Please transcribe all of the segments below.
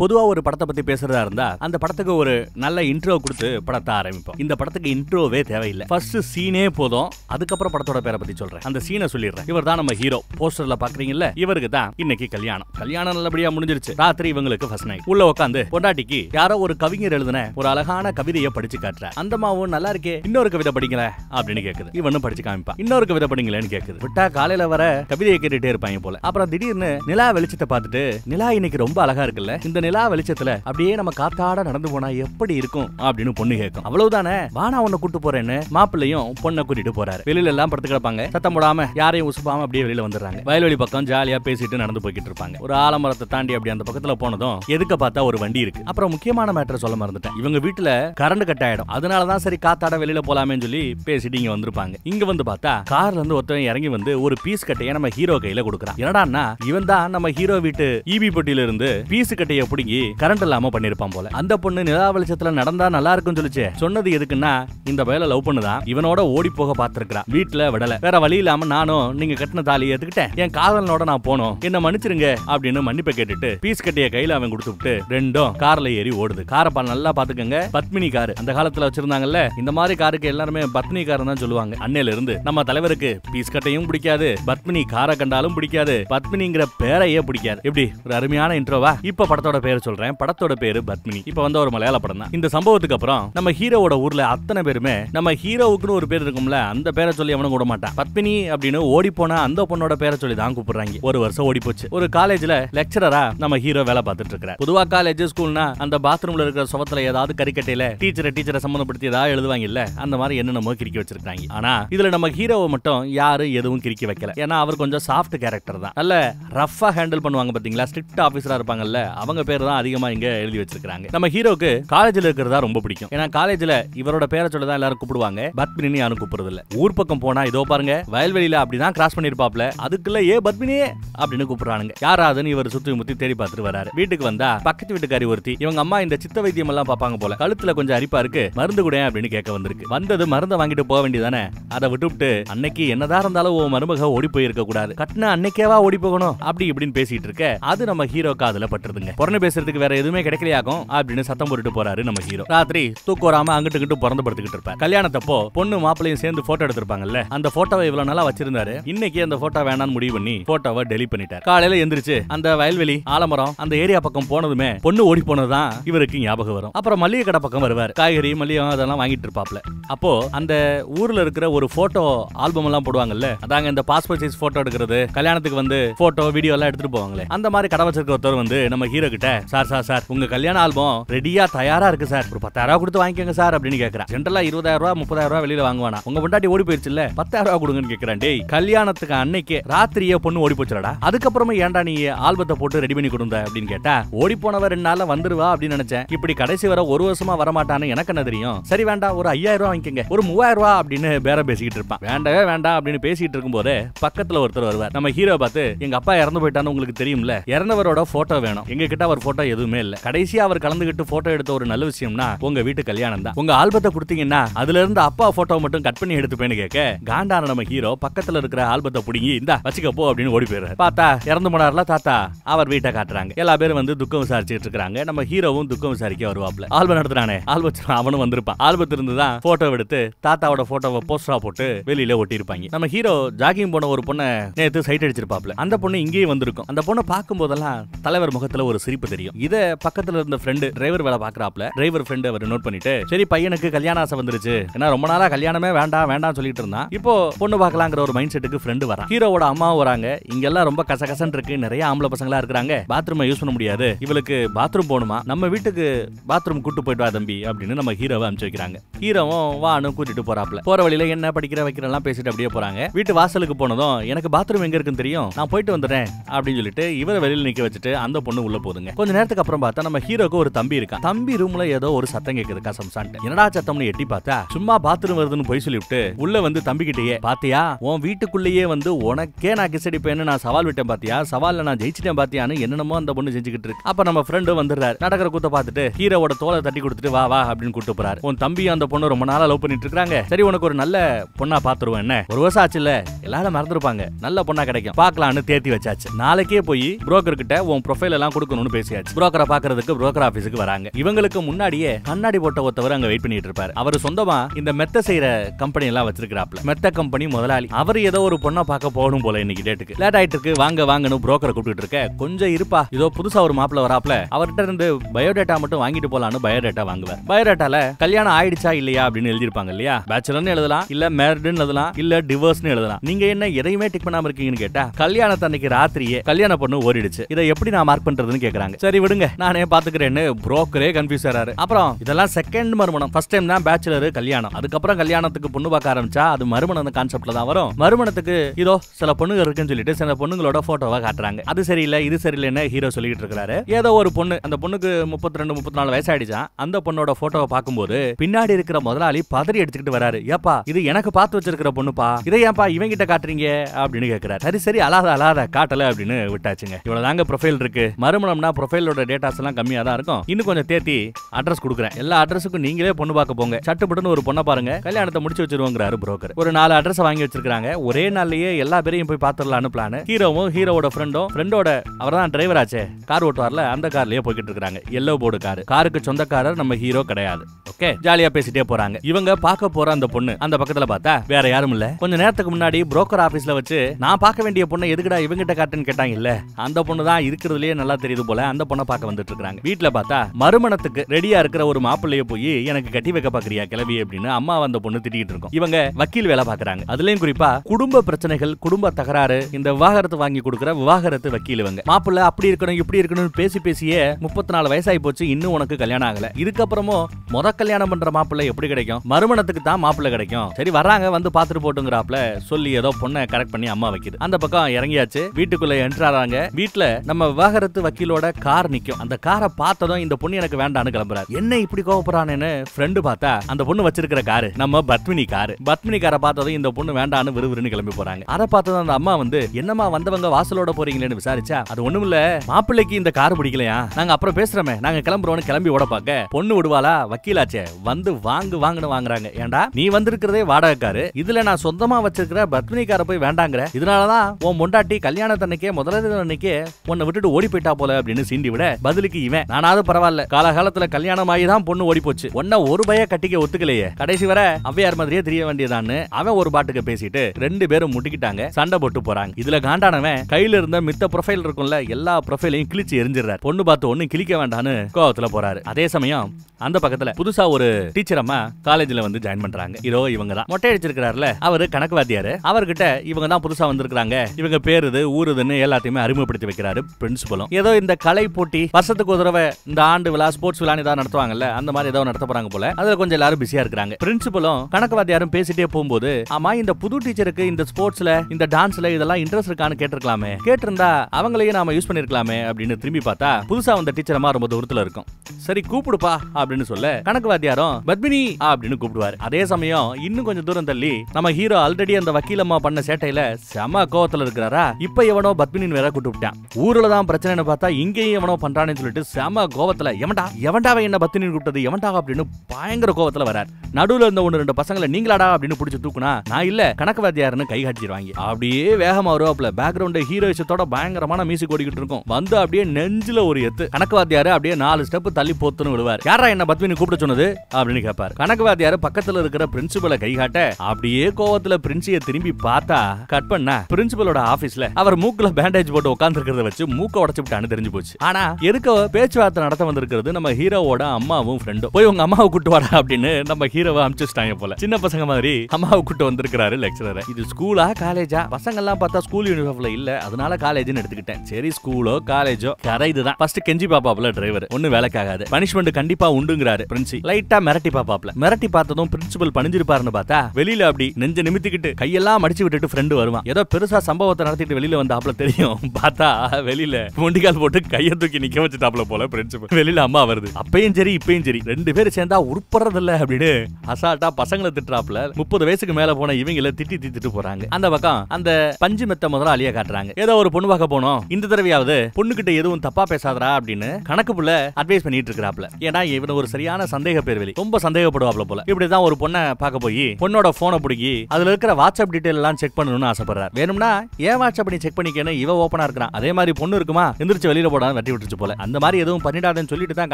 பொதுவா ஒரு படத்தை பத்தி பேசுறதா இருந்தா அந்த படத்துக்கு ஒரு நல்ல இன்ட்ரோ கொடுத்து படத்தை ஆரம்பிப்போம் இந்த படத்துக்கு இன்ட்ரோவே தேவையில்லை ஃபர்ஸ்ட் சீனே போதும் அதுக்கப்புறம் படத்தோட பேரை பத்தி சொல்றேன் அந்த சீனை சொல்லிடுறேன் இவர் தான் நம்ம ஹீரோ போஸ்டர்ல பாக்குறீங்கல்ல இவருக்கு தான் இன்னைக்கு கல்யாணம் கல்யாணம் நல்லபடியா முடிஞ்சிருச்சு ராத்திரி இவங்களுக்கு ஃபர்ஸ்ட் நைட் உள்ள உட்காந்து பொண்டாட்டிக்கு யாரோ ஒரு கவிஞர் எழுதின ஒரு அழகான கவிதையை படிச்சு காட்டுற அந்த மாவும் நல்லா இருக்கே இன்னொரு கவிதை படிக்கல அப்படின்னு கேக்குது இவனும் படிச்சு காமிப்பா இன்னொரு கவிதை படிங்களேன்னு கேக்குது விட்டா காலையில வர கவிதையை கேட்டுட்டே இருப்பாங்க போல அப்புறம் திடீர்னு நிலா வெளிச்சத்தை பார்த்துட்டு நிலா இன்னைக்கு ரொம்ப அழகா இருக்குல்ல இந்த நிலா வெளிச்சத்துல அப்படியே நம்ம காத்தாட நடந்து போனா எப்படி இருக்கும் அப்படின்னு பொண்ணு கேட்கும் அவ்வளவுதானே வா நான் உன்னை கூட்டு போறேன்னு மாப்பிள்ளையும் பொண்ணை கூட்டிட்டு போறாரு வெளியில எல்லாம் படுத்து கிடப்பாங்க சத்தம் போடாம யாரையும் உசுப்பாம அப்படியே வெளியில வந்துடுறாங்க வயல்வெளி பக்கம் ஜாலியா பேசிட்டு நடந்து போய்கிட்டு இருப்பாங்க ஒரு ஆலமரத்தை தாண்டி அப்படி அந்த பக்கத்துல போனதும் எதுக்க பார்த்தா ஒரு வண்டி இருக்கு அப்புறம் முக்கியமான மேட்டர் சொல்ல மறந்துட்டேன் இவங்க வீட்டுல கரண்ட் கட் ஆயிடும் அதனாலதான் சரி காத்தாட வெளியில போலாமே சொல்லி பேசிட்டு இங்க வந்திருப்பாங்க இங்க வந்து பார்த்தா கார்ல இருந்து ஒருத்தன் இறங்கி வந்து ஒரு பீஸ் கட்டையை நம்ம ஹீரோ கையில கொடுக்குறான் என்னடான்னா இவன் தான் நம்ம ஹீரோ வீட்டு இபி பொட்டியில இருந்து பீஸ் கட்டையை புடுங்கி கரண்ட் இல்லாம பண்ணிருப்பான் போல அந்த பொண்ணு நிலா வெளிச்சத்துல நடந்தா நல்லா இருக்கும் சொல்லிச்சு சொன்னது எதுக்குன்னா இந்த பயல லவ் பண்ணுதான் இவனோட ஓடி போக பாத்திருக்கிறான் வீட்டுல விடல வேற வழி இல்லாம நானும் நீங்க கட்டின தாலி ஏத்துக்கிட்டேன் என் காதலனோட நான் போனோம் என்ன மன்னிச்சிருங்க அப்படின்னு மன்னிப்பை கேட்டுட்டு பீஸ் கட்டிய கையில அவன் கொடுத்து விட்டு ரெண்டும் கார்ல ஏறி ஓடுது காரை நல்லா பாத்துக்கங்க பத்மினி கார் அந்த காலத்துல வச்சிருந்தாங்கல்ல இந்த மாதிரி காருக்கு எல்லாருமே பத்மினி கார் தான் சொல்லுவாங்க அன்னையில இருந்து நம்ம தலைவருக்கு பீஸ் கட்டையும் பிடிக்காது பத்மினி காரை கண்டாலும் பிடிக்காது பத்மினிங்கிற பேரையே பிடிக்காது எப்படி ஒரு அருமையான இன்ட்ரோவா இப்ப படத்தோட பேரை சொல்றேன் படத்தோட பேரு பத்மினி இப்ப வந்த ஒரு மலையாள படம் தான் இந்த சம்பவத்துக்கு அப்புறம் நம்ம ஹீரோவோட ஊர்ல அத்தனை பேருமே நம்ம ஹீரோவுக்குன்னு ஒரு பேர் இருக்கும்ல அந்த பேரை சொல்லி அவனும் கூட மாட்டான் பத்மினி அப்படின்னு ஓடி போன அந்த பொண்ணோட பேரை சொல்லி தான் கூப்பிடுறாங்க ஒரு வருஷம் ஓடி போச்சு ஒரு காலேஜ்ல லெக்சரரா நம்ம ஹீரோ வேலை பார்த்துட்டு இருக்கிறார் பொதுவா காலேஜ் ஸ்கூல்னா அந்த பாத்ரூம்ல இருக்கிற சுவத்துல ஏதாவது கறிக்கட்டையில டீச்சரை டீச்சரை சம்மந்தப்படுத்தி ஏதாவது எழுதுவாங்க இல்ல அந்த மாதிரி என்னென்னமோ கிரிக்கி வச்சிருக்காங்க ஆனா இதுல நம்ம ஹீரோவை மட்டும் யாரு எதுவும் கிரிக்கி வைக்கல ஏன்னா அவர் கொஞ்சம் சாஃப்ட் கேரக்டர் தான் நல்ல ரஃபா ஹேண்டில் பண்ணுவாங்க பாத்தீங்களா ஸ்ட்ரிக்ட் ஆஃபீஸரா இருப்பாங்கல்ல அவங்க பேர் பேர் தான் அதிகமாக இங்கே எழுதி வச்சிருக்காங்க நம்ம ஹீரோக்கு காலேஜில் இருக்கிறதா ரொம்ப பிடிக்கும் ஏன்னா காலேஜில் இவரோட பேரை சொல்லி தான் எல்லாரும் கூப்பிடுவாங்க பத்மினின்னு யாரும் கூப்பிடுறது இல்லை ஊர் பக்கம் போனா இதோ பாருங்க வயல்வெளியில அப்படிதான் கிராஸ் பண்ணிருப்பாப்ல அதுக்குள்ள ஏ பத்மினியே அப்படின்னு கூப்பிடுறானுங்க யாராதுன்னு இவர் சுத்தி முத்தி தேடி பார்த்துட்டு வராரு வீட்டுக்கு வந்தா பக்கத்து வீட்டுக்காரி ஒருத்தி இவங்க அம்மா இந்த சித்த வைத்தியம் எல்லாம் பாப்பாங்க போல கழுத்துல கொஞ்சம் அரிப்பா இருக்கு மருந்து கூட அப்படின்னு கேட்க வந்திருக்கு வந்தது மருந்த வாங்கிட்டு போக வேண்டியதானே அதை விட்டுவிட்டு அன்னைக்கு என்னதான் இருந்தாலும் உன் மருமக ஓடி போயிருக்க கூடாது கட்டின அன்னைக்கேவா ஓடி போகணும் அப்படி இப்படின்னு பேசிட்டு இருக்க அது நம்ம ஹீரோ அதுல பட்டுருதுங்க புறணி பேசுறதுக்கு வேற எதுவுமே கிடைக்கலையாகும் அப்படின்னு சத்தம் போட்டுட்டு போறாரு நம்ம ஹீரோ ராத்திரி தூக்கம் வராம அங்கிட்டு இங்கிட்டு பறந்து படுத்துக்கிட்டு இருப்பேன் கல்யாணத்தப்போ பொண்ணு மாப்பிள்ளையும் சேர்ந்து போட்டோ எடுத்திருப்பாங்கல்ல அந்த போட்டோவை இவ்வளவு நல்லா வச்சிருந்தாரு இன்னைக்கு அந்த போட்டோ வேணாம்னு முடிவு பண்ணி போட்டோவை டெலிட் பண்ணிட்டார் காலையில எந்திரிச்சு அந்த வயல்வெளி ஆலமரம் அந்த ஏரியா பக்கம் போனதுமே பொண்ணு ஓடி போனதுதான் இவருக்கு ஞாபகம் வரும் அப்புறம் மளிகை கடை பக்கம் வருவார் காய்கறி மல்லிகை அதெல்லாம் வாங்கிட்டு இருப்பாப்ல அப்போ அந்த ஊர்ல இருக்கிற ஒரு போட்டோ ஆல்பம் எல்லாம் போடுவாங்கல்ல அதாங்க இந்த பாஸ்போர்ட் சைஸ் போட்டோ எடுக்கிறது கல்யாணத்துக்கு வந்து போட்டோ வீடியோ எல்லாம் எடுத்துட்டு போவாங்களே அந்த மாதிரி கடை வச்சிருக்க ஒருத்தர் வந்து நம்ம ஹீரோ கிட்ட சார் சார் சார் உங்க கல்யாண ஆல்பம் ரெடியா தயாரா இருக்கு சார் ஒரு பத்தாயிரம் ரூபா கொடுத்து வாங்கிக்கங்க சார் அப்படின்னு கேக்குறான் ஜென்ரலா இருபதாயிரம் ரூபா முப்பதாயிரம் ரூபா வெளியில வாங்குவானா உங்க பொண்டாட்டி ஓடி போயிருச்சு பத்தாயிரம் ரூபா கொடுங்கன்னு கேக்குறான் டேய் கல்யாணத்துக்கு அன்னைக்கு ராத்திரியே பொண்ணு ஓடி போச்சுடா அதுக்கப்புறமா ஏன்டா நீ ஆல்பத்தை போட்டு ரெடி பண்ணி கொடுங்க அப்படின்னு கேட்டா ஓடி போனவர் ரெண்டு நாள்ல வந்துருவா அப்படின்னு நினைச்சேன் இப்படி கடைசி வர ஒரு வருஷமா வரமாட்டான்னு எனக்கு என்ன தெரியும் சரி வேண்டாம் ஒரு ஐயாயிரம் ரூபா வாங்கிக்கங்க ஒரு மூவாயிரம் ரூபா அப்படின்னு பேர பேசிக்கிட்டு இருப்பான் வேண்டவே வேண்டாம் அப்படின்னு பேசிட்டு இருக்கும்போது பக்கத்துல ஒருத்தர் வருவார் நம்ம ஹீரோ பார்த்து எங்க அப்பா இறந்து போயிட்டான்னு உங்களுக்கு தெரியும்ல இறந்தவரோட போட்டோ வேணும் எங்க கிட்ட அவர் ஒரு போட்டோ எதுவுமே இல்ல கடைசியா அவர் கலந்துகிட்டு போட்டோ எடுத்த ஒரு நல்ல விஷயம்னா உங்க வீட்டு கல்யாணம் தான் உங்க ஆல்பத்தை கொடுத்தீங்கன்னா அதுல இருந்து அப்பா போட்டோ மட்டும் கட் பண்ணி எடுத்துப்பேன்னு கேட்க காண்டான நம்ம ஹீரோ பக்கத்துல இருக்கிற ஆல்பத்தை பிடிங்கி இந்த வச்சுக்க போ அப்படின்னு ஓடி போயிடுறாரு பாத்தா இறந்து போனார்ல தாத்தா அவர் வீட்டை காட்டுறாங்க எல்லா பேரும் வந்து துக்கம் விசாரிச்சுட்டு இருக்காங்க நம்ம ஹீரோவும் துக்கம் விசாரிக்க வருவாப்ல ஆல்பம் நடத்துறானே ஆல்பத்து அவனும் வந்திருப்பான் ஆல்பத்து இருந்து தான் போட்டோ எடுத்து தாத்தாவோட போட்டோவை போஸ்டரா போட்டு வெளியில ஒட்டியிருப்பாங்க நம்ம ஹீரோ ஜாகிங் போன ஒரு பொண்ணை நேற்று சைட் அடிச்சிருப்பாப்ல அந்த பொண்ணு இங்கேயே வந்திருக்கும் அந்த பொண்ணை பார்க்கும் போதெல்லாம் தலைவர் முகத்துல ஒரு சிரிப்பு நமக்கு தெரியும் இத பக்கத்துல இருந்த ஃப்ரெண்டு டிரைவர் வேலை பாக்குறாப்ல டிரைவர் ஃப்ரெண்டு அவர் நோட் பண்ணிட்டு சரி பையனுக்கு கல்யாண ஆசை வந்துருச்சு ஏன்னா ரொம்ப நாளா கல்யாணமே வேண்டாம் வேண்டாம் சொல்லிட்டு இருந்தான் இப்போ பொண்ணு பார்க்கலாங்கிற ஒரு மைண்ட் செட்டுக்கு ஃப்ரெண்டு வரா ஹீரோவோட அம்மா வராங்க எல்லாம் ரொம்ப கசகசன் இருக்கு நிறைய ஆம்பளை பசங்களா இருக்கிறாங்க பாத்ரூம் யூஸ் பண்ண முடியாது இவளுக்கு பாத்ரூம் போகணுமா நம்ம வீட்டுக்கு பாத்ரூம் கூட்டு போயிட்டு வா தம்பி அப்படின்னு நம்ம ஹீரோவை அனுப்பிச்சு வைக்கிறாங்க ஹீரோவும் வானும் கூட்டிட்டு போறாப்ல போற வழியில என்ன படிக்கிற வைக்கிறலாம் பேசிட்டு அப்படியே போறாங்க வீட்டு வாசலுக்கு போனதும் எனக்கு பாத்ரூம் எங்க இருக்குன்னு தெரியும் நான் போயிட்டு வந்துடுறேன் அப்படின்னு சொல்லிட்டு இவரை வெளியில் நிற்க வச்சுட்டு அந்த பொண்ணு உள்ள போதுங்க கொஞ்ச நேரத்துக்கு அப்புறம் பார்த்தா நம்ம ஹீரோக்கு ஒரு தம்பி இருக்கான் தம்பி ரூம்ல ஏதோ ஒரு சத்தம் கேக்குது கசம் என்னடா சத்தம்னு எட்டி பார்த்தா சும்மா பாத்ரூம் வருதுன்னு போய் சொல்லிவிட்டு உள்ள வந்து கிட்டேயே பாத்தியா உன் வீட்டுக்குள்ளேயே வந்து உனக்கே நான் கிஸ் அடிப்பேன்னு நான் சவால் விட்டேன் பாத்தியா சவால்ல நான் ஜெயிச்சிட்டேன் பாத்தியான்னு என்னென்னமோ அந்த பொண்ணு செஞ்சுக்கிட்டு இருக்கு அப்ப நம்ம ஃப்ரெண்டு வந்துடுறாரு நடக்கிற கூத்த பார்த்துட்டு ஹீரோவோட தோலை தட்டி கொடுத்துட்டு வா வா அப்படின்னு கூட்டு போறாரு உன் தம்பி அந்த பொண்ணு ரொம்ப நாளா லவ் பண்ணிட்டு இருக்காங்க சரி உனக்கு ஒரு நல்ல பொண்ணா பாத்துருவோம் என்ன ஒரு வருஷம் ஆச்சுல எல்லாரும் மறந்துருப்பாங்க நல்ல பொண்ணா கிடைக்கும் பாக்கலாம்னு தேத்தி வச்சாச்சு நாளைக்கே போய் புரோக்கர் கிட்ட உன் ப்ரொஃபைல் எல்லாம் கொடுக்கணும்னு பேசி பேசியாச்சு புரோக்கரை பாக்குறதுக்கு புரோக்கர் ஆபீஸுக்கு வராங்க இவங்களுக்கு முன்னாடியே கண்ணாடி போட்ட ஒருத்தவர் அங்க வெயிட் பண்ணிட்டு இருப்பாரு அவர் சொந்தமா இந்த மெத்த செய்யற கம்பெனி எல்லாம் வச்சிருக்கிறாப்ல மெத்த கம்பெனி முதலாளி அவர் ஏதோ ஒரு பொண்ணை பார்க்க போகணும் போல இன்னைக்கு டேட்டுக்கு லேட் ஆயிட்டு இருக்கு வாங்க வாங்கன்னு புரோக்கரை கூப்பிட்டு இருக்க கொஞ்சம் இருப்பா ஏதோ புதுசா ஒரு மாப்பிள வராப்ல அவர்கிட்ட இருந்து பயோடேட்டா மட்டும் வாங்கிட்டு போலான்னு பயோடேட்டா வாங்குவார் பயோடேட்டால கல்யாணம் ஆயிடுச்சா இல்லையா அப்படின்னு எழுதிருப்பாங்க இல்லையா பேச்சுலர்னு எழுதலாம் இல்ல மேரிடுன்னு எழுதலாம் இல்ல டிவோர்ஸ்னு எழுதலாம் நீங்க என்ன எதையுமே டிக் பண்ணாம இருக்கீங்கன்னு கேட்டா கல்யாணத்தன்னைக்கு ராத்திரியே கல்யாண பொண்ணு ஓடிடுச்சு இதை எப்படி நான் மார்க் பண்றதுன்னு கேக்குறாங்க சரி விடுங்க நானே பாத்துக்கிறேன்னு புரோக்கரே கன்ஃபியூஸ் ஆறாரு அப்புறம் இதெல்லாம் செகண்ட் மறுமணம் ஃபர்ஸ்ட் டைம் தான் பேச்சுலர் கல்யாணம் அதுக்கப்புறம் கல்யாணத்துக்கு பொண்ணு பார்க்க ஆரம்பிச்சா அது மறுமணம் கான்செப்ட்ல தான் வரும் மறுமணத்துக்கு இதோ சில பொண்ணுங்க இருக்குன்னு சொல்லிட்டு சில பொண்ணுங்களோட போட்டோவா காட்டுறாங்க அது சரியில்லை இது சரியில்லைன்னு ஹீரோ சொல்லிட்டு இருக்காரு ஏதோ ஒரு பொண்ணு அந்த பொண்ணுக்கு முப்பத்தி ரெண்டு முப்பத்தி நாலு வயசாயிடுச்சா அந்த பொண்ணோட போட்டோவை பார்க்கும்போது பின்னாடி இருக்கிற முதலாளி பதறி எடுத்துக்கிட்டு வராரு ஏப்பா இது எனக்கு பார்த்து வச்சிருக்கிற பொண்ணுப்பா இதை ஏன்பா இவங்க கிட்ட காட்டுறீங்க அப்படின்னு கேட்கிறாரு சரி சரி அலாத அலாத காட்டல அப்படின்னு விட்டாச்சுங்க இவ்வளவுதாங்க ப்ரொஃபைல் இருக்கு மறுமணம்னா ப்ரொஃபைலோட டேட்டாஸ் எல்லாம் கம்மியாக தான் இருக்கும் இன்னும் கொஞ்சம் தேத்தி அட்ரஸ் கொடுக்குறேன் எல்லா அட்ரஸுக்கும் நீங்களே பொண்ணு பார்க்க போங்க சட்டுப்பட்டுன்னு ஒரு பொண்ணை பாருங்க கல்யாணத்தை முடிச்சு வச்சிருவோங்கிறாரு புரோக்கர் ஒரு நாலு அட்ரஸ் வாங்கி வச்சிருக்காங்க ஒரே நாள்லயே எல்லா பேரையும் போய் பாத்துடலாம்னு பிளான் ஹீரோவும் ஹீரோவோட ஃப்ரெண்டும் ஃப்ரெண்டோட அவர் தான் டிரைவர் ஆச்சே கார் ஓட்டுவார்ல அந்த கார்லயே போய்கிட்டு இருக்காங்க எல்லோ போர்டு கார் காருக்கு சொந்தக்காரர் நம்ம ஹீரோ கிடையாது ஓகே ஜாலியா பேசிட்டே போறாங்க இவங்க பார்க்க போற அந்த பொண்ணு அந்த பக்கத்துல பார்த்தா வேற யாரும் இல்ல கொஞ்ச நேரத்துக்கு முன்னாடி புரோக்கர் ஆபீஸ்ல வச்சு நான் பார்க்க வேண்டிய பொண்ணை எதுக்குடா இவங்கிட்ட காட்டுன்னு கேட்டாங்க இல்ல அந்த பொண்ணு தான் இருக்கிறதுலயே நல்லா தெரியுது போல அந்த பொண்ணை பார்க்க வந்துட்டு இருக்காங்க வீட்டுல பார்த்தா மறுமணத்துக்கு ரெடியா இருக்கிற ஒரு மாப்பிள்ளைய போய் எனக்கு கட்டி வைக்க பாக்குறியா கிளவி அப்படின்னு அம்மா வந்த பொண்ணு திட்டிகிட்டு இருக்கும் இவங்க வக்கீல் வேலை பாக்குறாங்க அதுலயும் குறிப்பா குடும்ப பிரச்சனைகள் குடும்ப தகராறு இந்த விவாகரத்து வாங்கி கொடுக்குற விவாகரத்து வக்கீல் இவங்க மாப்பிள்ள அப்படி இருக்கணும் இப்படி இருக்கணும்னு பேசி பேசியே முப்பத்தி நாலு வயசாகி போச்சு இன்னும் உனக்கு கல்யாணம் ஆகல இதுக்கப்புறமும் முத கல்யாணம் பண்ற மாப்பிள்ளை எப்படி கிடைக்கும் மறுமணத்துக்கு தான் மாப்பிள்ளை கிடைக்கும் சரி வர்றாங்க வந்து பாத்துட்டு போட்டுங்கிறாப்ல சொல்லி ஏதோ பொண்ணை கரெக்ட் பண்ணி அம்மா வைக்குது அந்த பக்கம் இறங்கியாச்சு வீட்டுக்குள்ள என்ட்ராங்க வீட்டுல நம்ம விவாகரத்து வக்கீலோட கார் நிக்கும் அந்த காரை பார்த்ததும் இந்த பொண்ணு எனக்கு வேண்டான்னு கிளம்புறா என்ன இப்படி கோவப்படுறானேன்னு ஃப்ரெண்டு பார்த்தா அந்த பொண்ணு வச்சிருக்கிற காரு நம்ம பத்மினி காரு பத்மினி காரை பார்த்ததும் இந்த பொண்ணு வேண்டான்னு விறுவிறு கிளம்பி போறாங்க அதை பார்த்ததும் அந்த அம்மா வந்து என்னமா வந்தவங்க வாசலோட போறீங்களேன்னு விசாரிச்சா அது ஒண்ணும் இல்ல மாப்பிள்ளைக்கு இந்த கார் பிடிக்கலையா நாங்க அப்புறம் பேசுறோமே நாங்க கிளம்புறோம்னு கிளம்பி ஓட பார்க்க பொண்ணு விடுவாளா வக்கீலாச்சே வந்து வாங்கு வாங்குன்னு வாங்குறாங்க ஏண்டா நீ வந்திருக்கிறதே வாடகை காரு இதுல நான் சொந்தமா வச்சிருக்கிற பத்மினி காரை போய் வேண்டாங்கிற இதனாலதான் உன் முண்டாட்டி கல்யாணத்தன்னைக்கே முதலாளி அன்னைக்கே உன்னை விட்டுட்டு ஓடி போயிட்டா போல அப்படின்னு சீண்டி விட பதிலுக்கு இவன் நானாவது பரவாயில்ல காலகாலத்துல கல்யாணம் ஆகி பொண்ணு ஓடி போச்சு ஒன்ன ஒரு பய கட்டிக்க ஒத்துக்கலையே கடைசி வர அவ்வையார் மாதிரியே தெரிய வேண்டியதான்னு அவன் ஒரு பாட்டுக்கு பேசிட்டு ரெண்டு பேரும் முட்டிக்கிட்டாங்க சண்டை போட்டு போறாங்க இதுல காண்டானவன் கையில இருந்த மித்த ப்ரொஃபைல் இருக்கும்ல எல்லா ப்ரொஃபைலையும் கிழிச்சு எரிஞ்சிடுறாரு பொண்ணு பார்த்து ஒண்ணு கிழிக்க வேண்டான்னு கோபத்துல போறாரு அதே சமயம் அந்த பக்கத்துல புதுசா ஒரு டீச்சர் அம்மா காலேஜ்ல வந்து ஜாயின் பண்றாங்க இதோ இவங்க தான் மொட்டை அடிச்சிருக்கிறாருல அவரு கணக்கு வாத்தியாரு அவர்கிட்ட இவங்க தான் புதுசா வந்திருக்காங்க இவங்க பேருது ஊருதுன்னு எல்லாத்தையுமே அறிமுகப்படுத்தி வைக்கிறாரு பிரின்சிபலும் ஏதோ இந்த கலை போட்டி வருஷத்துக்கு ஒரு தடவை இந்த ஆண்டு விழா ஸ்போர்ட்ஸ் விழா ஏதாவது நடத்துவாங்கல்ல அந்த மாதிரி ஏதோ நடத்த போறாங்க போல அதுல கொஞ்சம் எல்லாரும் பிஸியா இருக்காங்க பிரின்சிபலும் கணக்கு வாத்தியாரும் பேசிட்டே போகும்போது ஆமா இந்த புது டீச்சருக்கு இந்த ஸ்போர்ட்ஸ்ல இந்த டான்ஸ்ல இதெல்லாம் இன்ட்ரெஸ்ட் இருக்கான்னு கேட்டிருக்கலாமே கேட்டிருந்தா அவங்களையும் நாம யூஸ் பண்ணிருக்கலாமே அப்படின்னு திரும்பி பார்த்தா புதுசா வந்த டீச்சர் அம்மா ரொம்ப தூரத்துல இருக்கும் சரி கூப்பிடுப்பா அப்படின்னு சொல்ல கணக்கு வாத்தியாரம் பத்மினி அப்படின்னு கூப்பிடுவாரு அதே சமயம் இன்னும் கொஞ்சம் தூரம் தள்ளி நம்ம ஹீரோ ஆல்ரெடி அந்த வக்கீலம்மா பண்ண சேட்டையில செம கோவத்துல இருக்கிறாரா இப்ப எவனோ பத்மினின் வேற கூப்பிட்டான் ஊர்ல தான் பிரச்சனைன்னு பார்த்தா இங்கேயும் எவனோ பண்றான்னு சொல்லிட்டு செம கோவத்துல எவன்டா எவன்டாவை என்ன பத்மினி கூப்பிட்டது எவன்டா அப்படின்னு பயங்கர கோவத்துல வரார் நடுவுல இருந்த ஒன்று ரெண்டு பசங்களை நீங்களாடா அப்படின்னு பிடிச்சி தூக்குனா நான் இல்ல கணக்கு வாத்தியாருன்னு கை காட்டிடுவாங்க அப்படியே வேகமா வருவாப்ல பேக்ரவுண்ட் ஹீரோ விஷயத்தோட பயங்கரமான மியூசிக் ஓடிக்கிட்டு இருக்கும் வந்து அப்படியே நெஞ்சில ஒரு எத்து கணக்கு வாத்தியாரு அப்படியே நாலு ஸ்டெப் தள்ளி போத்துன்னு விடுவார் யாரா என்ன பத்மினி கூப்பிட சொன்னது அப்படின்னு கேட்பாரு கணக்கு வாத்தியார் பக்கத்துல இருக்கிற பிரின்சிபலை கைகாட்ட அப்படியே கோவத்துல பிரின்சிய திரும்பி பார்த்தா கட் பண்ண பிரின்சிபலோட ஆபீஸ்ல அவர் மூக்குல பேண்டேஜ் போட்டு உட்கார்ந்து இருக்கிறத வச்சு மூக்க விட்டான்னு தெரிஞ்சு போச்சு ஆனா எதுக்க பேச்சுவார்த்தை நடத்த வந்திருக்கிறது நம்ம ஹீரோவோட அம்மாவும் ஃப்ரெண்டும் போய் உங்க அம்மாவை கூட்டு வாடா அப்படின்னு நம்ம ஹீரோவை அமிச்சுட்டாங்க போல சின்ன பசங்க மாதிரி அம்மாவை கூட்டு வந்திருக்கிறாரு லெக்சரர் இது ஸ்கூலா காலேஜா பசங்க எல்லாம் பார்த்தா ஸ்கூல் யூனிஃபார்ம்ல இல்ல அதனால காலேஜ்னு எடுத்துக்கிட்டேன் சரி ஸ்கூலோ காலேஜோ கரை இதுதான் ஃபர்ஸ்ட் கெஞ்சி பாப்பாப்புல டிரைவர் ஒன்னும் வேலைக்காகாது பனிஷ்மெண்ட் கண்டிப்பா உண்டு உண்டுங்கிறாரு பிரின்சி லைட்டா மிரட்டி பாப்பாப்ல மிரட்டி பார்த்ததும் பிரின்சிபல் பணிஞ்சிருப்பாருன்னு பார்த்தா வெளியில அப்படி நெஞ்ச நிமித்திக்கிட்டு கையெல்லாம் மடிச்சு விட்டுட்டு ஃப்ரெண்டு வருவான் ஏதோ பெருசா சம்பவத்தை நடத்திட்டு வெளியில வந்தாப்ல தெரியும் பார்த்தா வெளியில மொண்டிகால் போட்டு கையை தூக்கி நிக்க வச்சுட்டாப்ல போல பிரின்சிபல் வெளியில அம்மா வருது அப்பயும் சரி இப்பயும் சரி ரெண்டு பேரும் சேர்ந்தா உருப்படுறது இல்ல அப்படின்னு அசால்ட்டா பசங்களை திட்டுறாப்ல முப்பது வயசுக்கு மேல போன இவங்கள திட்டி திட்டு போறாங்க அந்த பக்கம் அந்த பஞ்சு மெத்த முதல்ல அழிய காட்டுறாங்க ஏதோ ஒரு பொண்ணு பார்க்க போனோம் இந்த தடவையாவது பொண்ணுகிட்ட எதுவும் தப்பா பேசாதரா அப்படின்னு கணக்கு புள்ள அட்வைஸ் பண்ணிட்டு இருக்கிறாப்ல ஏன்னா இவன் ஒரு சரியான சந்தேக பேர் வெளி ரொம்ப சந்தேகப்படுவாப்ல போல இப்படிதான் ஒரு பொண்ணை பார்க்க போய் பொண்ணோட போனை பிடிக்கி அதுல இருக்கிற வாட்ஸ்அப் டீட்டெயில் எல்லாம் செக் பண்ணணும்னு ஆசைப்படுறாரு வேணும்னா ஏன் வாட்ஸ்அப் நீ செக் பண்ணிக்கணும் இவ ஓப்பனா இருக்கிறான் அதே மாதிரி பொண்ணு இருக்குமா எந்திரிச்சு வெளியில போடாம வெட்டி விட்டுச்சு போல அந்த மாதிரி எதுவும் பண்ணிடாதன்னு சொல்லிட்டு தான்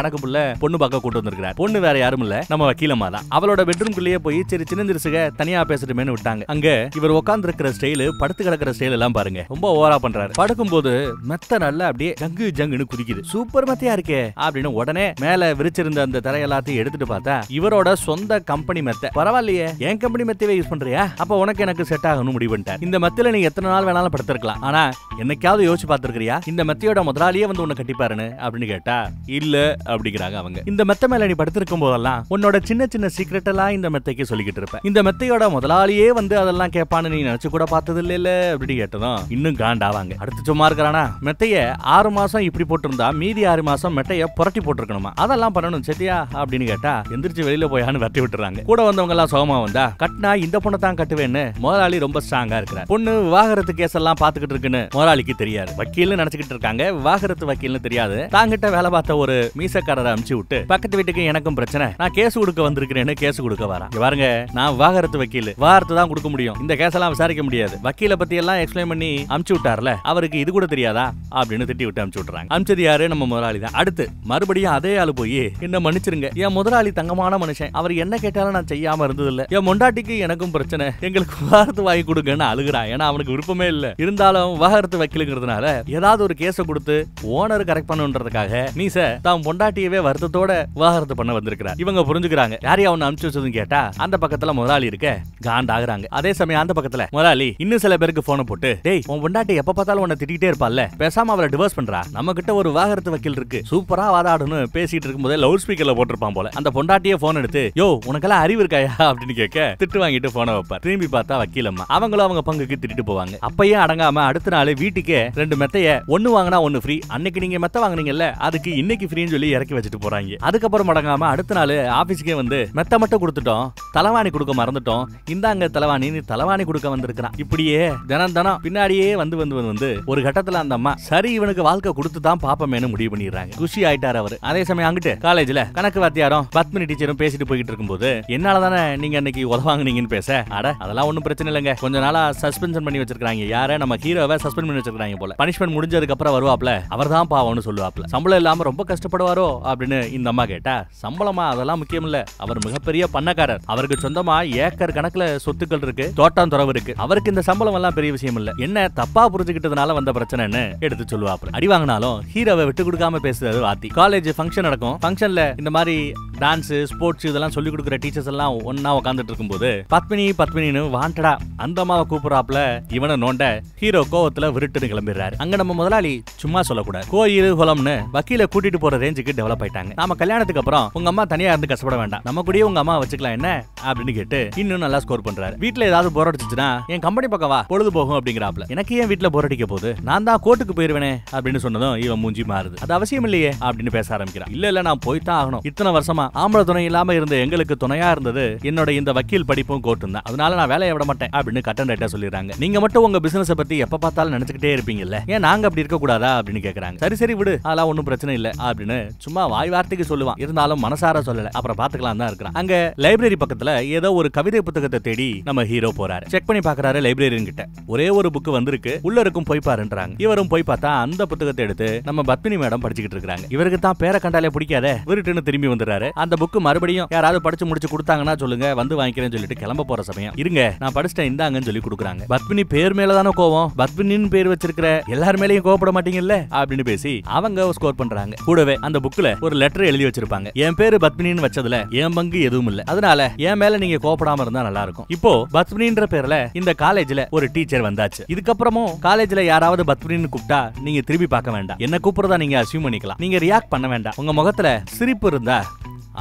கணக்கு புள்ள பொண்ணு பார்க்க கூட்டு வந்திருக்கிறார் பொண்ணு வேற யாரும் இல்ல நம்ம வக்கீலமா தான் அவளோட பெட்ரூம்குள்ளேயே போய் சரி சின்னந்திரிசுக தனியா பேசட்டுமேனு விட்டாங்க அங்க இவர் உட்கார்ந்து இருக்கிற ஸ்டைல் படுத்து கிடக்கிற ஸ்டைல் எல்லாம் பாருங்க ரொம்ப ஓவரா பண்றாரு படுக்கும் போது மெத்த நல்லா அப்படியே ஜங்கு ஜங்குன்னு குதிக்குது சூப்பர் மத்தியா இருக்கே அப்படின்னு உடனே மேல விரிச்சிருந்த அந்த இந்த தர எல்லாத்தையும் எடுத்துட்டு பார்த்தா இவரோட சொந்த கம்பெனி மெத்த பரவாயில்லையே என் கம்பெனி மெத்தவே யூஸ் பண்றியா அப்ப உனக்கு எனக்கு செட் ஆகணும் முடிவு இந்த மெத்தில நீ எத்தனை நாள் வேணாலும் படுத்திருக்கலாம் ஆனா என்னைக்காவது யோசிச்சு பாத்துருக்கியா இந்த மெத்தையோட முதலாளியே வந்து உன்னை கட்டிப்பாருன்னு அப்படின்னு கேட்டா இல்ல அப்படிங்கிறாங்க அவங்க இந்த மெத்த மேல நீ படுத்திருக்கும் போதெல்லாம் உன்னோட சின்ன சின்ன சீக்ரெட் எல்லாம் இந்த மெத்தைக்கு சொல்லிக்கிட்டு இருப்பேன் இந்த மெத்தையோட முதலாளியே வந்து அதெல்லாம் கேட்பான்னு நீ நினைச்சு கூட பார்த்தது இல்ல இல்ல அப்படின்னு கேட்டதும் இன்னும் காண்டாவாங்க அடுத்து சும்மா இருக்கிறானா மெத்தைய ஆறு மாசம் இப்படி போட்டிருந்தா மீதி ஆறு மாசம் மெட்டைய புரட்டி போட்டிருக்கணுமா அதெல்லாம் பண்ணணும் செத்தி பசியா அப்படின்னு கேட்டா எந்திரிச்சு வெளியில போயான்னு வெட்டி விட்டுறாங்க கூட வந்தவங்க எல்லாம் சோகமா வந்தா கட்டினா இந்த பொண்ணை தான் கட்டுவேன்னு முதலாளி ரொம்ப ஸ்ட்ராங்கா இருக்கிறார் பொண்ணு விவாகரத்து கேஸ் எல்லாம் பாத்துக்கிட்டு இருக்குன்னு முதலாளிக்கு தெரியாது வக்கீல்னு நினைச்சுக்கிட்டு இருக்காங்க விவாகரத்து வக்கீல்னு தெரியாது தாங்கிட்ட வேலை பார்த்த ஒரு மீசக்காரரை அமுச்சு விட்டு பக்கத்து வீட்டுக்கு எனக்கும் பிரச்சனை நான் கேஸ் கொடுக்க வந்திருக்கிறேன்னு கேஸ் கொடுக்க வரேன் பாருங்க நான் விவாகரத்து வக்கீல் விவாகரத்து தான் கொடுக்க முடியும் இந்த கேஸ் எல்லாம் விசாரிக்க முடியாது வக்கீல பத்தி எல்லாம் எக்ஸ்பிளைன் பண்ணி அமுச்சு விட்டார்ல அவருக்கு இது கூட தெரியாதா அப்படின்னு திட்டி விட்டு அமுச்சு விட்டுறாங்க அமுச்சது யாரு நம்ம முதலாளி தான் அடுத்து மறுபடியும் அதே ஆளு போய் இன்னும் மன்னிச்சிருங்க என் முதலாளி தங்கமான மனுஷன் அவர் என்ன கேட்டாலும் நான் செய்யாம இருந்தது இல்ல என் மொண்டாட்டிக்கு எனக்கும் பிரச்சனை எங்களுக்கு வாரத்து வாங்கி கொடுங்கன்னு அழுகிறான் ஏன்னா அவனுக்கு விருப்பமே இல்ல இருந்தாலும் வாகரத்து வைக்கலுங்கிறதுனால ஏதாவது ஒரு கேஸ கொடுத்து ஓனர் கரெக்ட் பண்ணுன்றதுக்காக மீச தான் பொண்டாட்டியவே வருத்தத்தோட விவாகரத்து பண்ண வந்திருக்கிறார் இவங்க புரிஞ்சுக்கிறாங்க யாரையும் அவனை அனுப்பிச்சு வச்சதுன்னு கேட்டா அந்த பக்கத்துல முதலாளி இருக்க காண்ட் ஆகுறாங்க அதே சமயம் அந்த பக்கத்துல முதலாளி இன்னும் சில பேருக்கு போன போட்டு டேய் உன் பொண்டாட்டி எப்ப பார்த்தாலும் உன்னை திட்டிகிட்டே இருப்பால பேசாம அவளை டிவோர்ஸ் பண்றா நம்ம கிட்ட ஒரு விவாகரத்து வக்கீல் இருக்கு சூப்பரா வாதாடுன்னு பேசிட்டு இருக்கும்போது லவுட் ஸ்பீக்கர்ல போட்டிருப்பான் போல அந்த பொண்டாட்டியே போன் எடுத்து யோ உனக்கெல்லாம் அறிவு இருக்காயா அப்படின்னு கேட்க திட்டு வாங்கிட்டு போனை வைப்பார் திரும்பி பார்த்தா வக்கீலம்மா அவங்களும் அவங்க பங்குக்கு திட்டிட்டு போவாங்க அப்பயே அடங்காம அடுத்த நாள் வீட்டுக்கே ரெண்டு மெத்தைய ஒன்னு வாங்கினா ஒன்னு ஃப்ரீ அன்னைக்கு நீங்க மெத்த வாங்குனீங்கல்ல அதுக்கு இன்னைக்கு ஃப்ரீன்னு சொல்லி இறக்கி வச்சுட்டு போறாங்க அதுக்கப்புறம் அடங்காம அடுத்த நாள் ஆபீஸ்க்கே வந்து மெத்த மட்டும் கொடுத்துட்டோம் தலைவாணி கொடுக்க மறந்துட்டோம் இந்தாங்க தலைவாணி நீ தலைவாணி கொடுக்க வந்திருக்கிறான் இப்படியே தினம் தினம் பின்னாடியே வந்து வந்து வந்து ஒரு கட்டத்துல அந்த அம்மா சரி இவனுக்கு வாழ்க்கை கொடுத்து தான் பாப்பமேனு முடிவு பண்ணிடுறாங்க குஷி ஆயிட்டார் அவர் அதே சமயம் அங்கிட்டு காலேஜ்ல கணக்கு வாத்தியாரும் பத்மினி டீச்சரும் பேசிட்டு போயிட்டு இருக்கும்போது என்னால தானே நீங்க அன்னைக்கு உதவாங்கனீங்கன்னு பேச அட அதெல்லாம் ஒன்னும் பிரச்சனை இல்லைங்க கொஞ்ச நாளா சஸ்பென்ஷன் பண்ணி வச்சிருக்காங்க யார நம்ம ஹீரோவை சஸ்பெண்ட் பண்ணி வச்சிருக்காங்க போல பனிஷ்மெண்ட் முடிஞ்சதுக்கு அப்புறம் வருவாப்ல அவர் தான் பாவம்னு சொல்லுவாப்ல சம்பளம் இல்லாம ரொம்ப கஷ்டப்படுவாரோ அப்படின்னு இந்த அம்மா கேட்டா சம்பளமா அதெல்லாம் முக்கியம் இல்ல அவர் மிகப்பெரிய பண்ணக்காரர் அவருக்கு சொந்தமா ஏக்கர் கணக்குல சொத்துக்கள் இருக்கு தோட்டம் துறவு இருக்கு அவருக்கு இந்த சம்பளம் எல்லாம் பெரிய விஷயம் இல்ல என்ன தப்பா புரிஞ்சுக்கிட்டதுனால வந்த பிரச்சனைன்னு எடுத்து சொல்லுவாப்ல அடி வாங்கினாலும் ஹீரோவை விட்டு கொடுக்காம பேசுறது வாத்தி காலேஜ் ஃபங்க்ஷன் நடக்கும் ஃபங்க்ஷன்ல இந்த மாதிரி டான்ஸ் ஸ்போர்ட்ஸ் இதெல்லாம் சொல்லி கொடுக்குற டீச்சர்ஸ் எல்லாம் ஒன்னா உட்காந்துட்டு இருக்கும்போது பத்மினி பத்மினின்னு வாண்டடா அந்த அம்மாவை கூப்பிடுறாப்ல இவனை நோண்ட ஹீரோ கோவத்துல விருட்டுன்னு கிளம்பிடுறாரு அங்க நம்ம முதலாளி சும்மா சொல்லக்கூடாது கோயில் குளம்னு வக்கீல கூட்டிட்டு போற ரேஞ்சுக்கு டெவலப் ஆயிட்டாங்க நாம கல்யாணத்துக்கு அப்புறம் உங்க அம்மா தனியா இருந்து கஷ்டப்பட வேண்டாம் நம்ம கூடயே உங்க அம்மா வச்சுக்கலாம் என்ன அப்படின்னு கேட்டு இன்னும் நல்லா ஸ்கோர் பண்றாரு வீட்டுல ஏதாவது போர் அடிச்சுன்னா என் கம்பெனி பக்கம் வா பொழுது போகும் அப்படிங்கிறாப்ல எனக்கு ஏன் வீட்டுல போர் அடிக்க போகுது நான் தான் கோர்ட்டுக்கு போயிருவேனே அப்படின்னு சொன்னதும் இவன் மூஞ்சி மாறுது அது அவசியம் இல்லையே அப்படின்னு பேச ஆரம்பிக்கிறான் இல்ல இல்ல நான் போய்தான் ஆகணும் இத்தனை வருஷமா ஆம்பளை துணை இல்லாம இருந்த எங்களுக்கு துணையா இருந்தது என்னோட இந்த வக்கீல் படிப்பும் கோர்ட்டும் தான் அதனால நான் வேலையை விட மாட்டேன் அப்படின்னு கட்டன் ரைட்டா சொல்லிடுறாங்க நீங்க மட்டும் உங்க பிசினஸ் பத்தி எப்ப பார்த்தாலும் நினைச்சுக்கிட்டே இருப்பீங்கல்ல ஏன் நாங்க அப்படி இருக்க கூடாதா அப்படின்னு கேக்குறாங்க சரி சரி விடு அதெல்லாம் ஒன்னும் பிரச்சனை இல்லை அப்படின்னு சும்மா வாய் வார்த்தைக்கு சொல்லுவான் இருந்தாலும் மனசார சொல்லல அப்புறம் பாத்துக்கலாம் தான் இருக்கிறான் அங்க லைப்ரரி பக்கத்துல ஏதோ ஒரு கவிதை புத்தகத்தை தேடி நம்ம ஹீரோ போறாரு செக் பண்ணி பாக்குறாரு லைப்ரரியன் கிட்ட ஒரே ஒரு புக் வந்திருக்கு உள்ள இருக்கும் போய் பாருன்றாங்க இவரும் போய் பார்த்தா அந்த புத்தகத்தை எடுத்து நம்ம பத்மினி மேடம் படிச்சுக்கிட்டு இருக்காங்க இவருக்கு தான் பேரை கண்டாலே பிடிக்காத விருட்டு டக்குன்னு திரும்பி வந்துடுறாரு அந்த புக்கு மறுபடியும் யாராவது படிச்சு முடிச்சு கொடுத்தாங்கன்னா சொல்லுங்க வந்து வாங்கிக்கிறேன் சொல்லிட்டு கிளம்ப போற சமயம் இருங்க நான் படிச்சிட்டேன் இந்தாங்கன்னு சொல்லி கொடுக்குறாங்க பத்மினி பேர் மேலதானே கோவம் பத்மினின்னு பேர் வச்சிருக்கிற எல்லார் மேலேயும் கோவப்பட மாட்டீங்கல்ல அப்படின்னு பேசி அவங்க ஸ்கோர் பண்றாங்க கூடவே அந்த புக்ல ஒரு லெட்டர் எழுதி வச்சிருப்பாங்க என் பேரு பத்மினின்னு வச்சதுல என் பங்கு எதுவும் இல்ல அதனால என் மேல நீங்க கோபப்படாம இருந்தா நல்லா இருக்கும் இப்போ பத்மினின்ற பேர்ல இந்த காலேஜ்ல ஒரு டீச்சர் வந்தாச்சு இதுக்கப்புறமும் காலேஜ்ல யாராவது பத்மினின்னு கூப்பிட்டா நீங்க திரும்பி பார்க்க வேண்டாம் என்ன கூப்பிடுறதா நீங்க அசியூம் பண்ணிக்கலாம் நீங்க ரியாக்ட் பண்ண வேண்டாம் உங்க முகத்துல சிரிப்பு வாய்ப்பு இருந்தா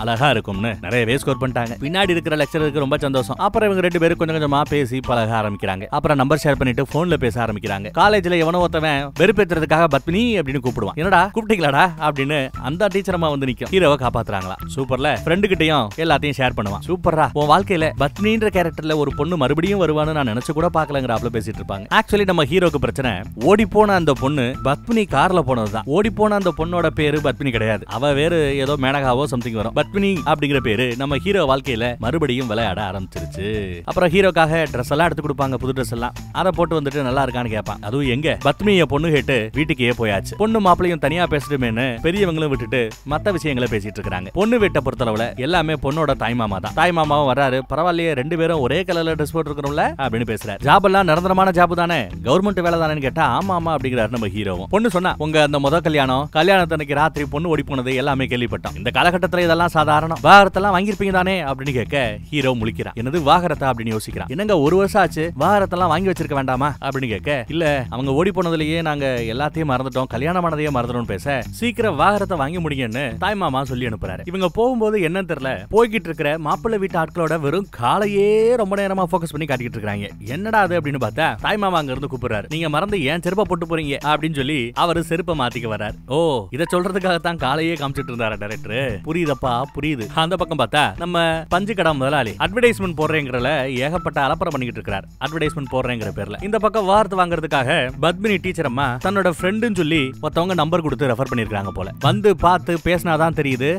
அழகா இருக்கும்னு பேர் ஸ்கோர் பண்ணிட்டாங்க பின்னாடி இருக்கிற லெக்சருக்கு ரொம்ப சந்தோஷம் அப்புறம் இவங்க ரெண்டு பேரும் கொஞ்சம் கொஞ்சமா பேசி பழக ஆரம்பிக்கிறாங்க அப்புறம் நம்பர் ஷேர் பண்ணிட்டு போன்ல பேச ஆரம்பிக்கிறாங்க காலேஜ்ல எவனோ ஒருத்தவன் வெறுப்பேற்றுறதுக்காக பத்மினி அப்படின்னு கூப்பிடுவான் என்னடா கூப்பிட்டீங்களாடா அப்படின்னு அந்த டீச்சர் அம்மா வந்து நிற்கும் ஹீரோவை காப்பாத்துறாங்களா சூப்பர்ல ஃப்ரெண்டு கிட்டையும் எல்லாத்தையும் ஷேர் பண்ணுவான் சூப்பரா உன் வாழ்க்கையில பத்மின்ற கேரக்டர்ல ஒரு பொண்ணு மறுபடியும் வருவான்னு நான் நினைச்சு கூட பாக்கலங்கிறாப்ல பேசிட்டு இருப்பாங்க ஆக்சுவலி நம்ம ஹீரோக்கு பிரச்சனை ஓடி போன அந்த பொண்ணு பத்மினி கார்ல போனதுதான் ஓடி போன அந்த பொண்ணோட பேரு பத்மினி கிடையாது அவ வேறு ஏதோ மேனகாவோ சம்திங் வரும் பத்மினி அப்படிங்கிற பேரு நம்ம ஹீரோ வாழ்க்கையில மறுபடியும் விளையாட ஆரம்பிச்சிருச்சு அப்புறம் ஹீரோக்காக ட்ரெஸ் எல்லாம் எடுத்து கொடுப்பாங்க புது ட்ரெஸ் எல்லாம் அதை போட்டு வந்துட்டு நல்லா இருக்கான்னு கேட்பான் அதுவும் எங்க பத்மினிய பொண்ணு கேட்டு வீட்டுக்கே போயாச்சு பொண்ணு மாப்பிளையும் தனியா பேசிட்டுமேனு பெரியவங்களும் விட்டுட்டு மத்த விஷயங்களை பேசிட்டு இருக்காங்க பொண்ணு வீட்டை பொறுத்தளவுல எல்லாமே பொண்ணோட தாய்மாமா தான் தாய் மாமாவும் வராரு பரவாயில்லையே ரெண்டு பேரும் ஒரே கலர்ல ட்ரெஸ் போட்டு இருக்கிறோம்ல அப்படின்னு பேசுறாரு ஜாப் எல்லாம் நிரந்தரமான ஜாப் தானே கவர்மெண்ட் வேலை தானே கேட்டா ஆமா ஆமா அப்படிங்கிறாரு நம்ம ஹீரோவும் பொண்ணு சொன்னா உங்க அந்த முத கல்யாணம் கல்யாணத்தன்னைக்கு ராத்திரி பொண்ணு ஓடி போனது எல்லாமே கேள்விப்பட்டோம் இந்த காலகட்டத்துல இதெல்லாம் சாதாரணம் வாகரத்தெல்லாம் வாங்கியிருப்பீங்க தானே அப்படின்னு கேட்க ஹீரோ முழிக்கிறான் என்னது வாகரத்தா அப்படின்னு யோசிக்கிறான் என்னங்க ஒரு வருஷம் ஆச்சு வாகரத்தெல்லாம் வாங்கி வச்சிருக்க வேண்டாமா அப்படின்னு கேட்க இல்ல அவங்க ஓடி போனதுலயே நாங்க எல்லாத்தையும் மறந்துட்டோம் கல்யாணம் ஆனதையே மறந்துடும் பேச சீக்கிரம் வாகரத்தை வாங்கி முடியும்னு தாய் மாமா சொல்லி அனுப்புறாரு இவங்க போகும்போது என்னன்னு தெரியல போய்கிட்டு இருக்கிற மாப்பிள்ளை வீட்டு ஆட்களோட வெறும் காலையே ரொம்ப நேரமா போக்கஸ் பண்ணி காட்டிட்டு இருக்காங்க என்னடா அது அப்படின்னு பார்த்தா தாய் மாமா அங்க இருந்து கூப்பிடுறாரு நீங்க மறந்து ஏன் செருப்பை போட்டு போறீங்க அப்படின்னு சொல்லி அவரு செருப்பை மாத்திக்க வர்றாரு ஓ இதை சொல்றதுக்காக தான் காலையே காமிச்சிட்டு இருந்தாரா டேரக்டர் புரியுதப்பா புரியுது அந்த பக்கம் பார்த்தா நம்ம பஞ்சு கடா முதலாளி அட்வர்டைஸ்மெண்ட் போடுறேங்கிறல ஏகப்பட்ட அலப்பறை பண்ணிக்கிட்டு இருக்காரு அட்வர்டைஸ்மெண்ட் போடுறேங்கிற பேர்ல இந்த பக்கம் வார்த்தை வாங்குறதுக்காக பத்மினி டீச்சர் அம்மா தன்னோட ஃப்ரெண்டுன்னு சொல்லி ஒருத்தவங்க நம்பர் கொடுத்து ரெஃபர் பண்ணிருக்காங்க போல வந்து பார்த்து பேசினாதான் தெரியுது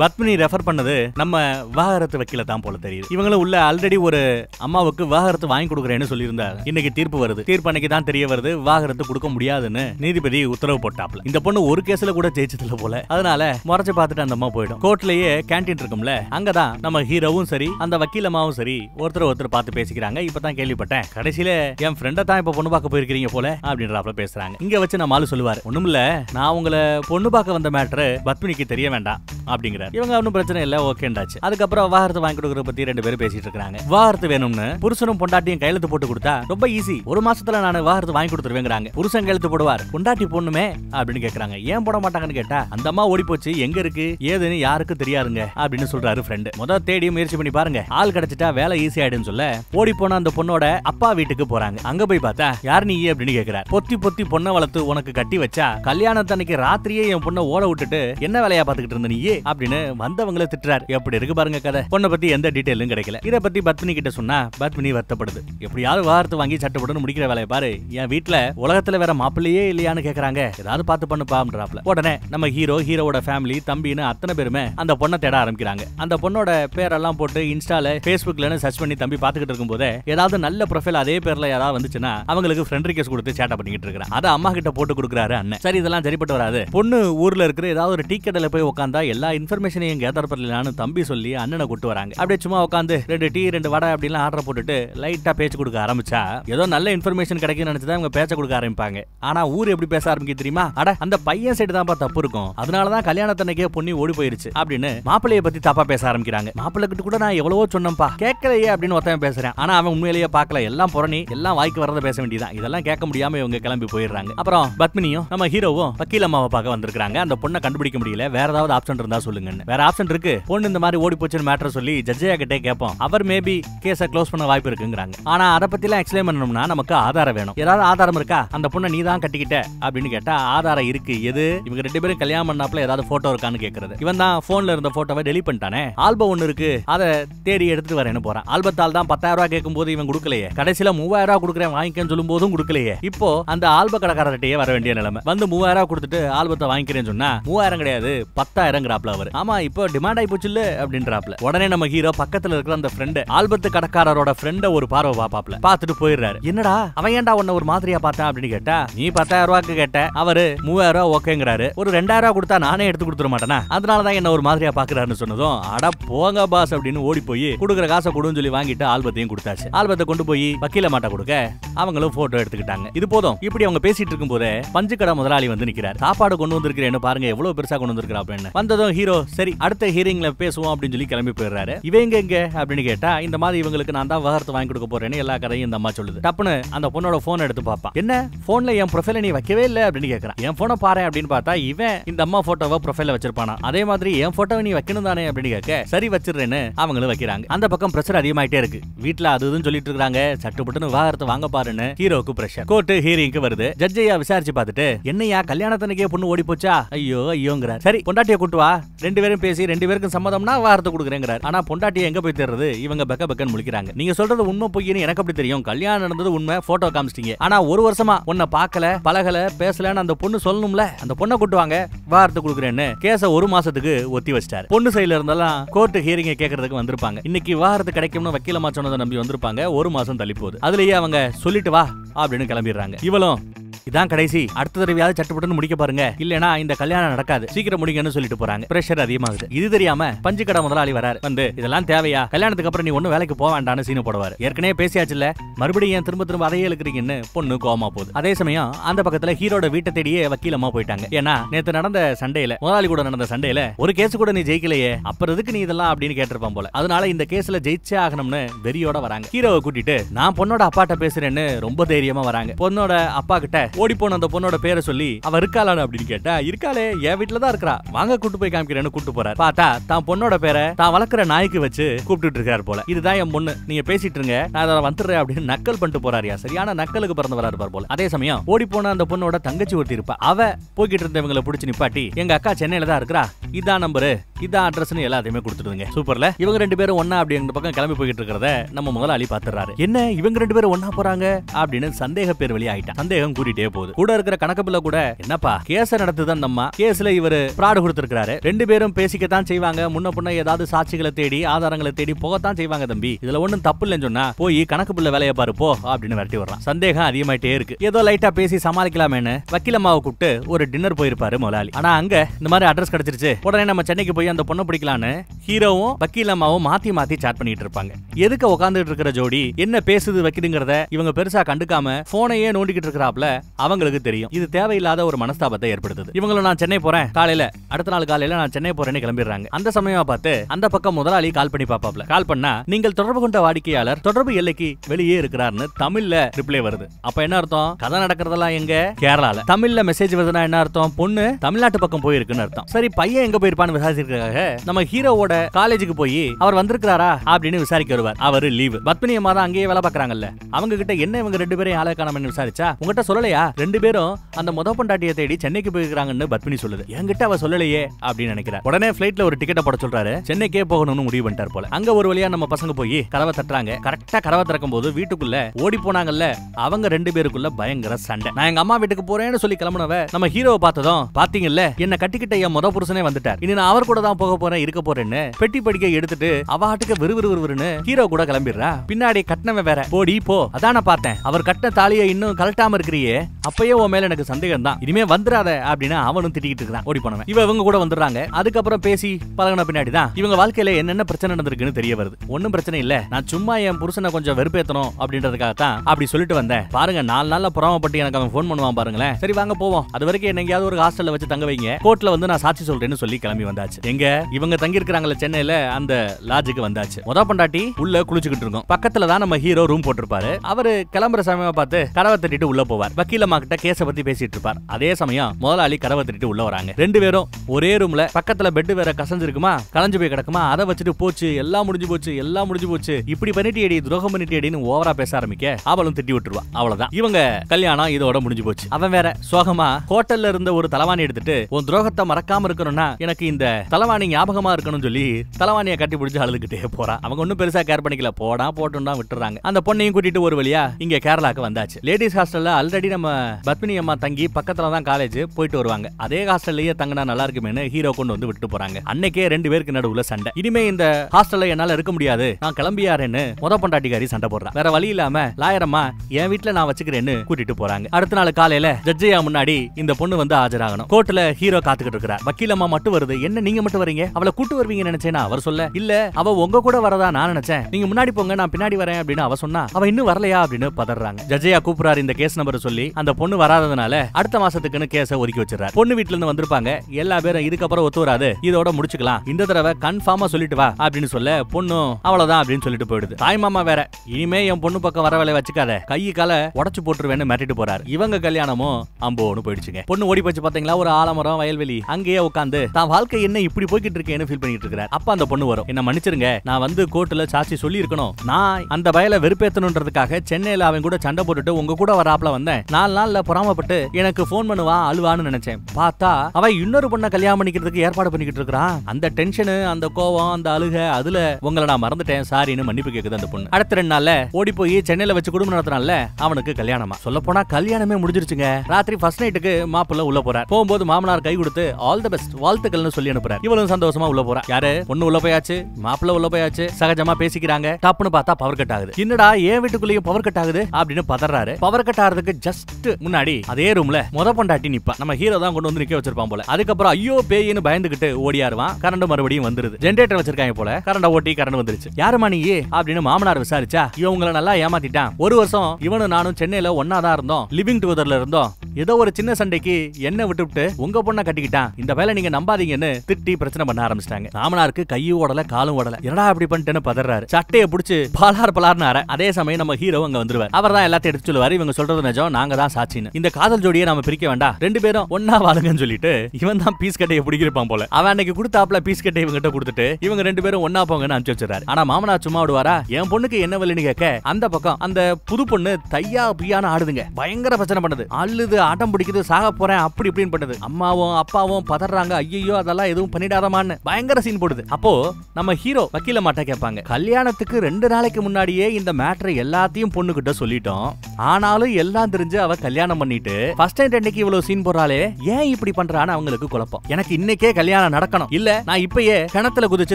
பத்மினி ரெஃபர் பண்ணது நம்ம வாகரத்து வக்கீல தான் போல தெரியுது இவங்களும் உள்ள ஆல்ரெடி ஒரு அம்மாவுக்கு வாகரத்து வாங்கி கொடுக்குறேன்னு சொல்லியிருந்தாங்க இன்னைக்கு தீர்ப்பு வருது தீர்ப்பு அன்னைக்கு தான் தெரிய வருது விவாகரத்து கொடுக்க முடியாதுன்னு நீதிபதி உத்தரவு போட்டாப்ல இந்த பொண்ணு ஒரு கேஸ்ல கூட ஜெயிச்சதுல போல அதனால முறைச்சு பார்த்துட்டு அந்த அம்மா போயிடும் கோர்ட்லயே பக்கத்துலயே கேன்டீன் இருக்கும்ல அங்கதான் நம்ம ஹீரோவும் சரி அந்த வக்கீலமாவும் சரி ஒருத்தர் ஒருத்தர் பார்த்து பேசிக்கிறாங்க இப்பதான் கேள்விப்பட்டேன் கடைசியில என் ஃப்ரெண்டை தான் இப்ப பொண்ணு பார்க்க போயிருக்கீங்க போல அப்படின்றாப்ல பேசுறாங்க இங்க வச்சு நம்ம ஆளு சொல்லுவாரு ஒண்ணும் இல்ல நான் உங்களை பொண்ணு பார்க்க வந்த மேட்ரு பத்மினிக்கு தெரிய வேண்டாம் அப்படிங்கிறார் இவங்க ஒன்றும் பிரச்சனை இல்ல ஓகேண்டாச்சு அதுக்கப்புறம் விவாகரத்து வாங்கி கொடுக்கற பத்தி ரெண்டு பேரும் பேசிட்டு இருக்காங்க விவாகரத்து வேணும்னு புருஷனும் பொண்டாட்டியும் கையெழுத்து போட்டு கொடுத்தா ரொம்ப ஈஸி ஒரு மாசத்துல நான் விவாகரத்து வாங்கி கொடுத்துருவேங்கிறாங்க புருஷன் கையெழுத்து போடுவார் பொண்டாட்டி பொண்ணுமே அப்படின்னு கேக்குறாங்க ஏன் போட மாட்டாங்கன்னு கேட்டா அந்த அம்மா ஓடி போச்சு எங்க இருக்கு ஏதுன்னு யாருக்கும் தெரியும் ரெடியா அப்படின்னு சொல்றாரு ஃப்ரெண்டு முத தேடி முயற்சி பண்ணி பாருங்க ஆள் கிடைச்சிட்டா வேலை ஈஸி சொல்ல ஓடி போன அந்த பொண்ணோட அப்பா வீட்டுக்கு போறாங்க அங்க போய் பார்த்தா யார் நீ அப்படின்னு கேக்குறாரு பொத்தி பொத்தி பொண்ணை வளர்த்து உனக்கு கட்டி வச்சா கல்யாணத்தன்னைக்கு ராத்திரியே என் பொண்ணை ஓட விட்டுட்டு என்ன வேலையா பாத்துக்கிட்டு இருந்த அப்படின்னு வந்தவங்கள திட்டுறாரு எப்படி இருக்கு பாருங்க கதை பொண்ணை பத்தி எந்த டீட்டெயிலும் கிடைக்கல இத பத்தி பத்மினி கிட்ட சொன்னா பத்மினி வருத்தப்படுது எப்படியாவது வாரத்து வாங்கி சட்டப்பட்டு முடிக்கிற வேலையை பாரு என் வீட்டுல உலகத்துல வேற மாப்பிள்ளையே இல்லையான்னு கேக்குறாங்க ஏதாவது பார்த்து பாப்ல உடனே நம்ம ஹீரோ ஹீரோட ஃபேமிலி தம்பின்னு அத்தனை பேருமே அந்த பொண்ணை தேட ஆரம்பிக்கிறாங்க அந்த பொண்ணோட பேரெல்லாம் போட்டு இன்ஸ்டால பேஸ்புக்ல சர்ச் பண்ணி தம்பி பார்த்துக்கிட்டு இருக்கும்போது ஏதாவது நல்ல ப்ரொஃபைல் அதே பேர்ல யாராவது வந்துச்சுன்னா அவங்களுக்கு ஃப்ரெண்ட் ரிக்வெஸ்ட் கொடுத்து சேட்டா பண்ணிக்கிட்டு இருக்கிறான் அதை அம்மா கிட்ட போட்டு கொடுக்குறாரு அண்ணன் சரி இதெல்லாம் சரிப்பட்டு வராது பொண்ணு ஊர்ல இருக்கிற ஏதாவது ஒரு டீ கடையில போய் உட்காந்தா எல்லா இன்ஃபர்மேஷனையும் கேதர் பண்ணலான்னு தம்பி சொல்லி அண்ணனை கூட்டு வராங்க அப்படியே சும்மா உட்காந்து ரெண்டு டீ ரெண்டு வடை அப்படிலாம் ஆர்டர் போட்டுட்டு லைட்டா பேச்சு கொடுக்க ஆரம்பிச்சா ஏதோ நல்ல இன்ஃபர்மேஷன் கிடைக்கும்னு நினைச்சுதான் இவங்க பேச்ச கொடுக்க ஆரம்பிப்பாங்க ஆனா ஊர் எப்படி பேச ஆரம்பிக்க தெரியுமா அட அந்த பையன் சைடு தான்ப்பா தப்பு இருக்கும் அதனாலதான் கல்யாணத்தன்னைக்கே பொண்ணு ஓடி போயிருச்சு அப்படின்னு அப்படின்னு மாப்பிள்ளைய பத்தி தப்பா பேச ஆரம்பிக்கிறாங்க மாப்பிள்ளை கிட்ட கூட நான் எவ்வளவோ சொன்னப்பா கேட்கலையே அப்படின்னு ஒருத்தன் பேசுறேன் ஆனா அவன் உண்மையிலேயே பார்க்கல எல்லாம் புறணி எல்லாம் வாய்க்கு வரத பேச வேண்டியதான் இதெல்லாம் கேட்க முடியாம இவங்க கிளம்பி போயிடுறாங்க அப்புறம் பத்மினியும் நம்ம ஹீரோவும் வக்கீல் அம்மாவை பார்க்க வந்திருக்காங்க அந்த பொண்ணை கண்டுபிடிக்க முடியல வேற ஏதாவது ஆப்ஷன் இருந்தா சொல்லுங்க வேற ஆப்ஷன் இருக்கு பொண்ணு இந்த மாதிரி ஓடி போச்சுன்னு மேட்டர் சொல்லி ஜட்ஜையா கிட்டே கேட்போம் அவர் மேபி கேஸ க்ளோஸ் பண்ண வாய்ப்பு இருக்குங்கிறாங்க ஆனா அதை பத்தி எல்லாம் எக்ஸ்பிளைன் பண்ணணும்னா நமக்கு ஆதாரம் வேணும் ஏதாவது ஆதாரம் இருக்கா அந்த பொண்ணை நீ தான் கட்டிக்கிட்ட அப்படின்னு கேட்டா ஆதாரம் இருக்கு எது இவங்க ரெண்டு பேரும் கல்யாணம் பண்ணாப்புல ஏதாவது போட்டோ இருக்கான்னு கேக்குறது இவன் தான் போன்ல இருந்த போட்டோவை டெலிட் பண்ணிட்டானே ஆல்பம் ஒன்னு இருக்கு அதை தேடி எடுத்துட்டு வரேன்னு போறான் ஆல்பத்தால் தான் பத்தாயிரம் ரூபாய் கேட்கும் போது இவன் கொடுக்கலையே கடைசியில மூவாயிரம் ரூபாய் கொடுக்குறேன் வாங்கிக்கன்னு சொல்லும் போதும் கொடுக்கலையே இப்போ அந்த ஆல்ப கடைக்காரர்கிட்டயே வர வேண்டிய நிலைமை வந்து மூவாயிரம் ரூபாய் கொடுத்துட்டு ஆல்பத்தை வாங்கிக்கிறேன்னு சொன்னா மூவாயிரம் கிடையாது பத்தாயிரம் கிராப்ல அவர் ஆமா இப்போ டிமாண்ட் ஆகி போச்சுல்ல அப்படின்றாப்ல உடனே நம்ம ஹீரோ பக்கத்துல இருக்கிற அந்த ஃப்ரெண்டு ஆல்பத்து கடைக்காரரோட ஃப்ரெண்ட ஒரு பார்வை பாப்பாப்ல பாத்துட்டு போயிடுறாரு என்னடா அவன் ஏன்டா உன்ன ஒரு மாதிரியா பார்த்தான் அப்படின்னு கேட்டா நீ பத்தாயிரம் ரூபாய்க்கு கேட்ட அவரு மூவாயிரம் ரூபாய் ஓகேங்கிறாரு ஒரு ரெண்டாயிரம் ரூபாய் கொடுத்தா நானே எடுத்து கொடுத்துட மாட்டேனா அதனாலதான் என்ன ஒரு மாதிரியா வேலையை பாக்குறாருன்னு சொன்னதும் அட போங்க பாஸ் அப்படின்னு ஓடி போய் கொடுக்குற காசை கொடுன்னு சொல்லி வாங்கிட்டு ஆல்பத்தையும் கொடுத்தாச்சு ஆல்பத்தை கொண்டு போய் வக்கீல மாட்டா கொடுக்க அவங்களும் போட்டோ எடுத்துக்கிட்டாங்க இது போதும் இப்படி அவங்க பேசிட்டு இருக்கும் போதே பஞ்சு கடை முதலாளி வந்து நிக்கிறார் சாப்பாடு கொண்டு வந்திருக்கிறேன்னு பாருங்க எவ்வளவு பெருசா கொண்டு வந்திருக்கிறா அப்படின்னு வந்ததும் ஹீரோ சரி அடுத்த ஹீரிங்ல பேசுவோம் அப்படின்னு சொல்லி கிளம்பி போயிடுறாரு இவங்க எங்க அப்படின்னு கேட்டா இந்த மாதிரி இவங்களுக்கு நான் தான் விவகாரத்தை வாங்கி கொடுக்க போறேன்னு எல்லா கதையும் இந்த அம்மா சொல்லுது டப்புன்னு அந்த பொண்ணோட போன் எடுத்து பார்ப்பான் என்ன போன்ல என் ப்ரொஃபைல நீ வைக்கவே இல்லை அப்படின்னு கேட்கறான் என் போனை பாரு அப்படின்னு பார்த்தா இவன் இந்த அம்மா போட்டோவை ப்ரொஃபைல வச்சிருப்பானா அதே மாதிரி என் போட்டோ வீடியோவை நீ வைக்கணும் தானே அப்படின்னு கேட்க சரி வச்சிடுறேன்னு அவங்களும் வைக்கிறாங்க அந்த பக்கம் பிரஷர் அதிகமாயிட்டே இருக்கு வீட்டுல அது இதுன்னு சொல்லிட்டு இருக்காங்க சட்டுப்பட்டுன்னு விவாகரத்தை வாங்க பாருன்னு ஹீரோக்கு பிரஷர் கோர்ட்டு ஹீரிங்க்கு வருது ஜட்ஜையா விசாரிச்சு பார்த்துட்டு என்னையா கல்யாணத்தனைக்கே பொண்ணு ஓடி போச்சா ஐயோ ஐயோங்கிறார் சரி பொண்டாட்டிய கூட்டு வா ரெண்டு பேரும் பேசி ரெண்டு பேருக்கும் சம்மதம்னா விவாகரத்தை கொடுக்குறேங்கிறார் ஆனா பொண்டாட்டியை எங்க போய் தேடுறது இவங்க பெக்க பெக்கன்னு முழிக்கிறாங்க நீங்க சொல்றது உண்மை பொய்னு எனக்கு அப்படி தெரியும் கல்யாணம் நடந்தது உண்மை போட்டோ காமிச்சிட்டீங்க ஆனா ஒரு வருஷமா உன்னை பார்க்கல பழகல பேசலன்னு அந்த பொண்ணு சொல்லணும்ல அந்த பொண்ணை கூட்டுவாங்க வாரத்தை கொடுக்குறேன்னு கேச ஒரு மாசத்துக்கு ஒத்தி வச்சு ஆரம்பிச்சிட்டாரு பொண்ணு சைடுல இருந்தாலும் கோர்ட் ஹியரிங்கை கேட்கறதுக்கு வந்திருப்பாங்க இன்னைக்கு விவாகரத்து கிடைக்கும்னு வக்கீலமா சொன்னதை நம்பி வந்திருப்பாங்க ஒரு மாசம் தள்ளி போகுது அதுலயே அவங்க சொல்லிட்டு வா அப்படின்னு கிளம்பிடுறாங்க இவளும் இதான் கடைசி அடுத்த தடவையாவது சட்டுப்பட்டு முடிக்க பாருங்க இல்லனா இந்த கல்யாணம் நடக்காது சீக்கிரம் முடிங்கன்னு சொல்லிட்டு போறாங்க பிரஷர் அதிகமாகுது இது தெரியாம பஞ்சு கடை முதலாளி வராரு வந்து இதெல்லாம் தேவையா கல்யாணத்துக்கு அப்புறம் நீ ஒன்னும் வேலைக்கு போக வேண்டாம்னு சீனு போடுவாரு ஏற்கனவே பேசியாச்சுல மறுபடியும் ஏன் திரும்ப திரும்ப அதையே எழுக்கிறீங்கன்னு பொண்ணு கோமா போகுது அதே சமயம் அந்த பக்கத்துல ஹீரோட வீட்டை தேடியே வக்கீலமா போயிட்டாங்க ஏன்னா நேத்து நடந்த சண்டையில முதலாளி கூட நடந்த சண்டையில ஒரு கேஸ் கூட நீ ஜெயிக்கலையே அப்புறம் எதுக்கு நீ இதெல்லாம் அப்படின்னு கேட்டிருப்பான் போல அதனால இந்த கேஸ்ல ஜெயிச்சே ஆகணும்னு வெறியோட வராங்க ஹீரோவை கூட்டிட்டு நான் பொண்ணோட அப்பாட்ட பேசுறேன்னு ரொம்ப தைரியமா வராங்க பொண்ணோட அப்பா கிட்ட ஓடி போன அந்த பொண்ணோட பேரை சொல்லி அவ இருக்காளான்னு அப்படின்னு கேட்டா இருக்காளே என் வீட்டுல தான் இருக்கிறா வாங்க கூட்டு போய் காமிக்கிறேன்னு கூட்டு போறாரு பாத்தா தான் பொண்ணோட பேரை தான் வளர்க்குற நாய்க்கு வச்சு கூப்பிட்டு இருக்காரு போல இதுதான் என் பொண்ணு நீங்க பேசிட்டு இருங்க நான் அதை வந்துடுறேன் அப்படின்னு நக்கல் பண்ணிட்டு போறாரியா சரியான நக்கலுக்கு பிறந்து வராரு போல அதே சமயம் ஓடி போன அந்த பொண்ணோட தங்கச்சி ஒருத்தி இருப்பா அவ போய்கிட்டு இருந்தவங்களை பிடிச்சி நிப்பாட்டி எங்க அக்கா சென்னையில தான் இருக்கிறா இதான் நம்பரு இதான் அட்ரஸ்னு எல்லாத்தையுமே கொடுத்துருங்க சூப்பர்ல இவங்க ரெண்டு பேரும் ஒன்னா அப்படி எங்க பக்கம் கிளம்பி போயிட்டு இருக்கிறத நம்ம முதலாளி பாத்துறாரு என்ன இவங்க ரெண்டு பேரும் ஒன்னா போறாங்க அப்படின்னு சந்தேக பேர் வெளியாயிட்டான் சந்தேகம் கூறிட்டு போயிட்டே போகுது கூட இருக்கிற கணக்கப்பில் கூட என்னப்பா கேஸ நடத்துதான் நம்ம கேஸ்ல இவரு பிராடு கொடுத்திருக்காரு ரெண்டு பேரும் பேசிக்கத்தான் செய்வாங்க முன்ன பொண்ண ஏதாவது சாட்சிகளை தேடி ஆதாரங்களை தேடி போகத்தான் செய்வாங்க தம்பி இதுல ஒன்னும் தப்பு இல்லைன்னு சொன்னா போய் கணக்கு பிள்ளை வேலையை பாரு போ அப்படின்னு விரட்டி வர்றான் சந்தேகம் அதிகமாயிட்டே இருக்கு ஏதோ லைட்டா பேசி சமாளிக்கலாமேன்னு வக்கீலம்மாவை கூப்பிட்டு ஒரு டின்னர் போயிருப்பாரு முதலாளி ஆனா அங்க இந்த மாதிரி அட்ரஸ் கிடைச்சிருச்சு உடனே நம்ம சென்னைக்கு போய் அந்த பொண்ணை பிடிக்கலான்னு ஹீரோவும் வக்கீலம்மாவும் மாத்தி மாத்தி சாட் பண்ணிட்டு இருப்பாங்க எதுக்கு உட்காந்துட்டு இருக்கிற ஜோடி என்ன பேசுது வைக்குதுங்கிறத இவங்க பெருசா கண்டுக்காம போனையே நோண்டிக்கிட்டு இருக்கிறாப்ல அவங்களுக்கு தெரியும் இது தேவையில்லாத ஒரு மனஸ்தாபத்தை ஏற்படுத்துது இவங்க நான் சென்னை போறேன் காலையில அடுத்த நாள் காலையில நான் சென்னை போறேன்னு கிளம்பிடுறாங்க அந்த சமயம் பார்த்து அந்த பக்கம் முதலாளி கால் பண்ணி பாப்பாப்ல கால் பண்ணா நீங்கள் தொடர்பு கொண்ட வாடிக்கையாளர் தொடர்பு எல்லைக்கு வெளியே இருக்கிறார்னு தமிழ்ல ரிப்ளை வருது அப்ப என்ன அர்த்தம் கதை நடக்கிறதெல்லாம் எங்க கேரளால தமிழ்ல மெசேஜ் வருதுனா என்ன அர்த்தம் பொண்ணு தமிழ்நாட்டு பக்கம் போயிருக்குன்னு அர்த்தம் சரி பையன் எங்க போயிருப்பான்னு விசாரிச்சிருக்காக நம்ம ஹீரோவோட காலேஜுக்கு போய் அவர் வந்திருக்கிறாரா அப்படின்னு விசாரிக்க வருவார் அவரு லீவு பத்மினி தான் அங்கேயே வேலை பாக்குறாங்கல்ல அவங்க கிட்ட என்ன இவங்க ரெண்டு பேரையும் ஆளை காணாமன்னு விசாரிச்சா உங்ககிட்ட சொல்லலையா ரெண்டு பேரும் அந்த மொத பொண்டாட்டியை தேடி சென்னைக்கு போயிருக்கிறாங்கன்னு பத்மினி சொல்லுது என்கிட்ட அவ சொல்லலையே அப்படின்னு நினைக்கிறா உடனே ஃபிளைட்ல ஒரு டிக்கெட்டை போட சொல்றாரு சென்னைக்கே போகணும்னு முடிவு பண்ணிட்டார் போல அங்க ஒரு வழியா நம்ம பசங்க போய் கதவை தட்டுறாங்க கரெக்டா கதவை திறக்கும் போது வீட்டுக்குள்ள ஓடி போனாங்கல்ல அவங்க ரெண்டு பேருக்குள்ள பயங்கர சண்டை நான் எங்க அம்மா வீட்டுக்கு போறேன்னு சொல்லி கிளம்புனவ நம்ம ஹீரோவை பார்த்ததும் பாத்தீங்கல்ல என்ன கட்டிக்கிட்ட என் மொத புருஷனே வந்துட்டார் இனி நான் அவர் கூட தான் போக போறேன் இருக்க போறேன்னு பெட்டி படிக்க எடுத்துட்டு அவாட்டுக்கு விறுவிறுவிறுன்னு ஹீரோ கூட கிளம்பிடுறா பின்னாடி கட்டினவன் வேற போடி போ அதான பார்த்தேன் அவர் கட்ட தாலியை இன்னும் கலட்டாம இருக்கிறியே அப்பயே உன் மேல எனக்கு சந்தேகம் தான் இனிமே வந்துடாத அப்படின்னு அவனும் திட்டிக்கிட்டு இருக்கான் ஓடி போனவன் இவ இவங்க கூட வந்துடுறாங்க அதுக்கப்புறம் பேசி பழகின பின்னாடி தான் இவங்க வாழ்க்கையில என்னென்ன பிரச்சனை நடந்திருக்குன்னு தெரிய வருது ஒன்னும் பிரச்சனை இல்ல நான் சும்மா என் புருஷனை கொஞ்சம் வெறுப்பேத்தணும் அப்படின்றதுக்காக தான் அப்படி சொல்லிட்டு வந்தேன் பாருங்க நாலு நாள்ல புறாமப்பட்டு எனக்கு அவன் போன் பண்ணுவான் பாருங்களேன் சரி வாங்க போவோம் அது வரைக்கும் என்னையாவது ஒரு ஹாஸ்டல்ல வச்சு தங்க வைங்க கோர்ட்ல வந்து நான் சாட்சி சொல்றேன்னு சொல்லி கிளம்பி வந்தாச்சு எங்க இவங்க தங்கி இருக்கிறாங்களே சென்னையில அந்த லாஜுக்கு வந்தாச்சு முத பொண்டாட்டி உள்ள குளிச்சுக்கிட்டு இருக்கோம் பக்கத்துல தான் நம்ம ஹீரோ ரூம் போட்டிருப்பாரு அவரு கிளம்புற சமயமா பார்த்து கதவை தட்டிட்டு உள்ள போவார் வக்கீல வீட்டம்மா கிட்ட கேஸை பத்தி பேசிட்டு இருப்பார் அதே சமயம் முதலாளி கதவை திருட்டு உள்ள வராங்க ரெண்டு பேரும் ஒரே ரூம்ல பக்கத்துல பெட் வேற கசஞ்சிருக்குமா கலைஞ்சு போய் கிடக்குமா அதை வச்சுட்டு போச்சு எல்லாம் முடிஞ்சு போச்சு எல்லாம் முடிஞ்சு போச்சு இப்படி பண்ணிட்டு அடி துரோகம் பண்ணிட்டு அடின்னு ஓவரா பேச ஆரம்பிக்க அவளும் திட்டி விட்டுருவா அவ்வளவுதான் இவங்க கல்யாணம் இதோட முடிஞ்சு போச்சு அவன் வேற சோகமா ஹோட்டல்ல இருந்த ஒரு தலைவாணி எடுத்துட்டு உன் துரோகத்தை மறக்காம இருக்கணும்னா எனக்கு இந்த தலைவாணி ஞாபகமா இருக்கணும்னு சொல்லி தலைவாணியை கட்டி பிடிச்சி அழுதுகிட்டே போறான் அவங்க ஒன்னும் பெருசா கேர் பண்ணிக்கல போடா போட்டோம்னா விட்டுறாங்க அந்த பொண்ணையும் கூட்டிட்டு ஒரு வழியா இங்க கேரளாக்கு வந்தாச்சு லேடிஸ் ஹாஸ்டல்ல ஆல்ரெடி நம்ம பத்மினி அம்மா தங்கி பக்கத்துல தான் காலேஜ் போயிட்டு வருவாங்க அதே ஹாஸ்டல்லயே தங்கினா நல்லா இருக்குமேனு ஹீரோ கொண்டு வந்து விட்டு போறாங்க அன்னைக்கே ரெண்டு பேருக்கு நடுவுல சண்டை இனிமே இந்த ஹாஸ்டல்ல என்னால இருக்க முடியாது நான் கிளம்பியாருன்னு முத பொண்டாட்டிக்காரி சண்டை போடுறான் வேற வழி இல்லாம லாயரம்மா என் வீட்டுல நான் வச்சுக்கிறேன்னு கூட்டிட்டு போறாங்க அடுத்த நாள் காலையில ஜட்ஜையா முன்னாடி இந்த பொண்ணு வந்து ஆஜராகணும் கோர்ட்ல ஹீரோ காத்துக்கிட்டு இருக்கிறார் வக்கீலம்மா மட்டும் வருது என்ன நீங்க மட்டும் வரீங்க அவளை கூட்டு வருவீங்க நினைச்சேனா அவர் சொல்ல இல்ல அவ உங்க கூட வரதா நான் நினைச்சேன் நீங்க முன்னாடி போங்க நான் பின்னாடி வரேன் அப்படின்னு அவ சொன்னா அவ இன்னும் வரலையா அப்படின்னு பதறாங்க ஜஜயா கூப்பிடுறாரு இந்த கேஸ் நம்பர் சொல்லி அந்த அந்த பொண்ணு வராததுனால அடுத்த மாசத்துக்குன்னு கேஸ ஒதுக்கி வச்சிருக்காரு பொண்ணு வீட்டுல இருந்து வந்திருப்பாங்க எல்லா பேரும் இதுக்கப்புறம் ஒத்து வராது இதோட முடிச்சுக்கலாம் இந்த தடவை கன்ஃபார்மா சொல்லிட்டு வா அப்படின்னு சொல்ல பொண்ணு அவ்வளவுதான் அப்படின்னு சொல்லிட்டு போயிடுது தாய் மாமா வேற இனிமே என் பொண்ணு பக்கம் வர வேலை வச்சுக்காத கை கால உடச்சு போட்டுருவேன்னு மிரட்டிட்டு போறாரு இவங்க கல்யாணமும் அம்போன்னு போயிடுச்சுங்க பொண்ணு ஓடி போச்சு பாத்தீங்களா ஒரு ஆலமரம் வயல்வெளி அங்கேயே உட்காந்து தான் வாழ்க்கை என்ன இப்படி போய்கிட்டு இருக்கேன்னு ஃபீல் பண்ணிட்டு இருக்கிறார் அப்ப அந்த பொண்ணு வரும் என்ன மன்னிச்சிருங்க நான் வந்து கோர்ட்ல சாட்சி சொல்லி இருக்கணும் நான் அந்த பயல வெறுப்பேத்தணுன்றதுக்காக சென்னையில அவன் கூட சண்டை போட்டுட்டு உங்க கூட வராப்ல வந்தேன் நான் நாள்ல பொறாமப்பட்டு எனக்கு போன் பண்ணுவா அழுவான்னு நினைச்சேன் பார்த்தா அவ இன்னொரு பொண்ணை கல்யாணம் பண்ணிக்கிறதுக்கு ஏற்பாடு பண்ணிக்கிட்டு இருக்கிறான் அந்த டென்ஷனு அந்த கோவம் அந்த அழுக அதுல உங்களை நான் மறந்துட்டேன் சாரின்னு மன்னிப்பு கேக்குது அந்த பொண்ணு அடுத்த ரெண்டு நாள்ல ஓடி போய் சென்னையில வச்சு குடும்பம் நடத்தினால அவனுக்கு கல்யாணமா சொல்ல போனா கல்யாணமே முடிஞ்சிருச்சுங்க ராத்திரி ஃபர்ஸ்ட் நைட்டுக்கு மாப்பிள்ள உள்ள போறார் போகும்போது மாமனார் கை கொடுத்து ஆல் தி பெஸ்ட் வாழ்த்துக்கள்னு சொல்லி அனுப்புறாரு இவளும் சந்தோஷமா உள்ள போறா யாரு பொண்ணு உள்ள போயாச்சு மாப்பிள்ள உள்ள போயாச்சு சகஜமா பேசிக்கிறாங்க டப்புன்னு பார்த்தா பவர் கட் ஆகுது என்னடா ஏன் வீட்டுக்குள்ளேயும் பவர் கட் ஆகுது அப்படின்னு பதறாரு பவர் கட் ஆகிறதுக்கு ஜஸ்ட் முன்னாடி அதே ரூம்ல முத பொண்டாட்டி நிப்பா நம்ம ஹீரோ தான் கொண்டு வந்து நிக்க வச்சிருப்பான் போல அதுக்கப்புறம் ஐயோ பேயின்னு பயந்துகிட்டு ஓடியாருவான் கரண்ட் மறுபடியும் வந்துருது ஜென்ரேட்டர் வச்சிருக்காங்க போல கரண்ட் ஓட்டி கரண்ட் வந்துருச்சு யாருமா நீ அப்படின்னு மாமனார் விசாரிச்சா இவங்களை நல்லா ஏமாத்திட்டான் ஒரு வருஷம் இவனும் நானும் சென்னையில ஒன்னா இருந்தோம் லிவிங் டுகெதர்ல இருந்தோம் ஏதோ ஒரு சின்ன சண்டைக்கு என்ன விட்டுவிட்டு உங்க பொண்ணை கட்டிக்கிட்டான் இந்த வேலை நீங்க நம்பாதீங்கன்னு திட்டி பிரச்சனை பண்ண ஆரம்பிச்சிட்டாங்க ராமனாருக்கு கையும் ஓடல காலும் ஓடல என்னடா அப்படி பண்ணிட்டேன்னு பதறாரு சட்டையை புடிச்சு பலார் பலார்னார அதே சமயம் நம்ம ஹீரோ அங்க வந்துருவார் அவர் தான் எல்லாத்தையும் எடுத்து சொல்லுவாரு இவங்க சொல்றது நிஜம் நாங்க தான் சாட்சின்னு இந்த காதல் ஜோடியை நம்ம பிரிக்க வேண்டாம் ரெண்டு பேரும் ஒன்னா வாழுங்கன்னு சொல்லிட்டு இவன் தான் பீஸ் கட்டையை பிடிக்கிருப்பான் போல அவன் அன்னைக்கு கொடுத்தாப்ல பீஸ் கட்டை இவங்கிட்ட கொடுத்துட்டு இவங்க ரெண்டு பேரும் ஒன்னா போங்கன்னு அனுப்பிச்சு வச்சிருக்காரு ஆனா மாமனா சும்மா விடுவாரா என் பொண்ணுக்கு என்ன வலின்னு கேட்க அந்த பக்கம் அந்த புது பொண்ணு தையா பியான்னு ஆடுதுங்க பயங்கர பிரச்சனை பண்ணது அழுது ஆட்டம் பிடிக்குது சாக போறேன் அப்படி இப்படின்னு பண்ணுது அம்மாவும் அப்பாவும் பதறாங்க ஐயோ அதெல்லாம் எதுவும் பண்ணிடாதமான்னு பயங்கர சீன் போடுது அப்போ நம்ம ஹீரோ வக்கீல மாட்ட கேட்பாங்க கல்யாணத்துக்கு ரெண்டு நாளைக்கு முன்னாடியே இந்த மேட்ரை எல்லாத்தையும் பொண்ணுகிட்ட சொல்லிட்டோம் ஆனாலும் எல்லாம் தெரிஞ்சு அவ கல்யாணம் பண்ணிட்டு ஃபர்ஸ்ட் டைம் அன்னைக்கு இவ்வளவு சீன் போறாளே ஏன் இப்படி பண்றான்னு அவங்களுக்கு குழப்பம் எனக்கு இன்னைக்கே கல்யாணம் நடக்கணும் இல்ல நான் இப்பயே கிணத்துல குதிச்சு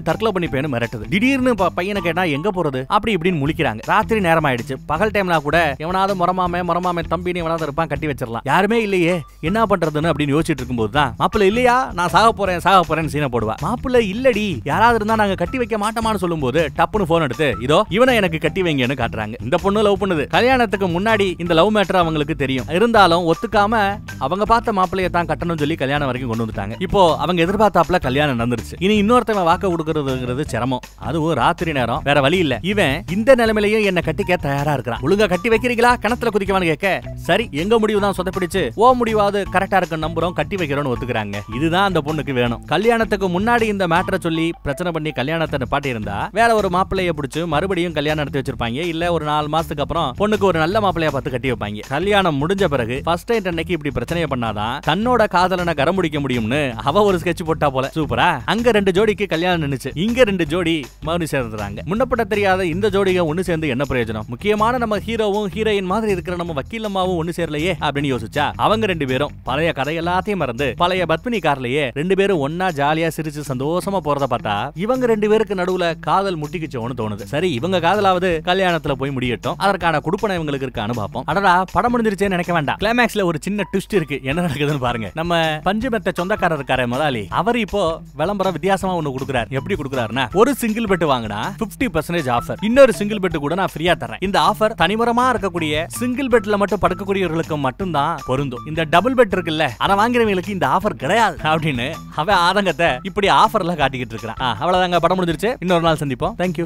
தற்கொலை பண்ணிப்பேன்னு மிரட்டுது திடீர்னு பையனை கேட்டா எங்க போறது அப்படி இப்படின்னு முழிக்கிறாங்க ராத்திரி நேரம் ஆயிடுச்சு பகல் டைம்னா கூட எவனாவது முறமாமே முறமாமே தம்பின்னு எவனாவது இருப்பான் கட்டி வச்சிடலாம் யாருமே இல்லையே என்ன பண்றதுன்னு அப்படின்னு யோசிச்சுட்டு இருக்கும்போது தான் மாப்பிள்ள இல்லையா நான் சாக போறேன் சாக போறேன் சீனை போடுவா மாப்பிள்ள இல்லடி யாராவது இருந்தா நாங்க கட்டி வைக்க மாட்டோமான்னு சொல்லும் போது டப்புன்னு போன் எடுத்து இதோ இவனை எனக்கு கட்டி வைங்கன்னு காட்டுறாங்க இந்த பொண்ணு லவ் பண்ணுது கல்யாணத்துக்கு முன்னாடி இந்த லவ் மேட்டர் அவங்களுக்கு தெரியும் இருந்தாலும் ஒத்துக்காம அவங்க பார்த்த மாப்பிள்ளைய தான் கட்டணும் சொல்லி கல்யாணம் வரைக்கும் கொண்டு வந்துட்டாங்க இப்போ அவங்க எதிர்பார்த்தாப்ல கல்யாணம் நடந்துருச்சு இனி இன்னொருத்தவன் வாக்க கொடுக்கறதுங்கிறது சிரமம் அதுவும் ராத்திரி நேரம் வேற வழி இல்ல இவன் இந்த நிலைமையிலயும் என்ன கட்டிக்க தயாரா இருக்கிறான் ஒழுங்கா கட்டி வைக்கிறீங்களா கிணத்துல குதிக்கவான்னு கேட்க சரி எங்க முடிவு தான் சொதப்பிடிச்சு ஓ முடிவாவது கரெக்டா இருக்க நம்புறோம் கட்டி வைக்கிறோம்னு ஒத்துக்கிறாங்க இதுதான் அந்த பொண்ணுக்கு வேணும் கல்யாணத்துக்கு முன்னாடி இந்த மேட்டரை சொல்லி பிரச்சனை பண்ணி கல்யாணத்தை நிப்பாட்டி இருந்தா வேற ஒரு மாப்பிள்ளைய பிடிச்சு மறுபடியும் கல்யாணம் நடத்தி வச்சிருப்பாங்க இல்ல ஒரு நாலு மாசத்துக்கு அப்புறம் பொண்ணுக்கு ஒரு நல்ல மாப்பிள்ளைய பார்த்து கட்டி வைப்பாங்க கல்யாணம் முடிஞ்ச பிறகு ஃபர்ஸ்ட் டைம் அன்னைக்கு இப்படி பிரச்சனையை பண்ணாதான் தன்னோட காதலனை கரம் முடிக்க முடியும்னு அவ ஒரு ஸ்கெட்ச் போட்டா போல சூப்பரா அங்க ரெண்டு ஜோடிக்கு கல்யாணம் நின்னுச்சு இங்க ரெண்டு ஜோடி மறுபடியும் சேர்ந்துறாங்க முன்னப்பட்ட தெரியாத இந்த ஜோடிக ஒன்னு சேர்ந்து என்ன பிரயோஜனம் முக்கியமான நம்ம ஹீரோவும் ஹீரோயின் மாதிரி இருக்கிற நம்ம வக்கீலம்மாவும் ஒன்னு சேரலையே அப்படின்னு யோசிச்சா அவங்க ரெண்டு பேரும் பழைய கதை எல்லாத்தையும் மறந்து பழைய பத்மினி கார்லயே ரெண்டு பேரும் ஒன்னா ஜாலியா சிரிச்சு சந்தோஷமா போறத பார்த்தா இவங்க ரெண்டு பேருக்கு நடுவுல காதல் முட்டிக்குச்சோன்னு தோணுது சரி இவங்க காதலாவது கல்யாணத்துல போய் முடியட்டும் அதற்கான குடுப்பனை இவங்களுக்கு இருக்க அனுபவம் அடடா படம் முடிஞ்சிருச்சேன்னு நினைக்க வேண்டாம் கிளைமேக்ஸ்ல ஒரு சின்ன ட்விஸ்ட் இருக்கு என்ன நடக்குதுன்னு பாருங்க நம்ம பஞ்சபெத்த சொந்தக்காரர் இருக்காரு முதலாளி அவர் இப்போ விளம்பரம் வித்தியாசமா ஒன்னு கொடுக்குறாரு எப்படி கொடுக்குறாருன்னா ஒரு சிங்கிள் பெட் வாங்கினா பிப்டி பர்சன்டேஜ் ஆஃபர் இன்னொரு சிங்கிள் பெட் கூட நான் ஃப்ரீயா தரேன் இந்த ஆஃபர் தனிமரமா இருக்கக்கூடிய சிங்கிள் பெட்ல மட்டும் படுக்கக்கூடியவர்களுக்கு மட்டும்தான் பொருந்தும் இந்த டபுள் பெட் இருக்குல்ல அதை வாங்குறவங்களுக்கு இந்த ஆஃபர் கிடையாது அப்படின்னு அவன் ஆதங்கத்தை இப்படி ஆஃபர்ல காட்டிக்கிட்டு இருக்கிறான் அவ்வளவுதாங்க படம் முடிஞ்சிருச்சு இன்னொரு நாள் சந்திப்போம் தேங்க்யூ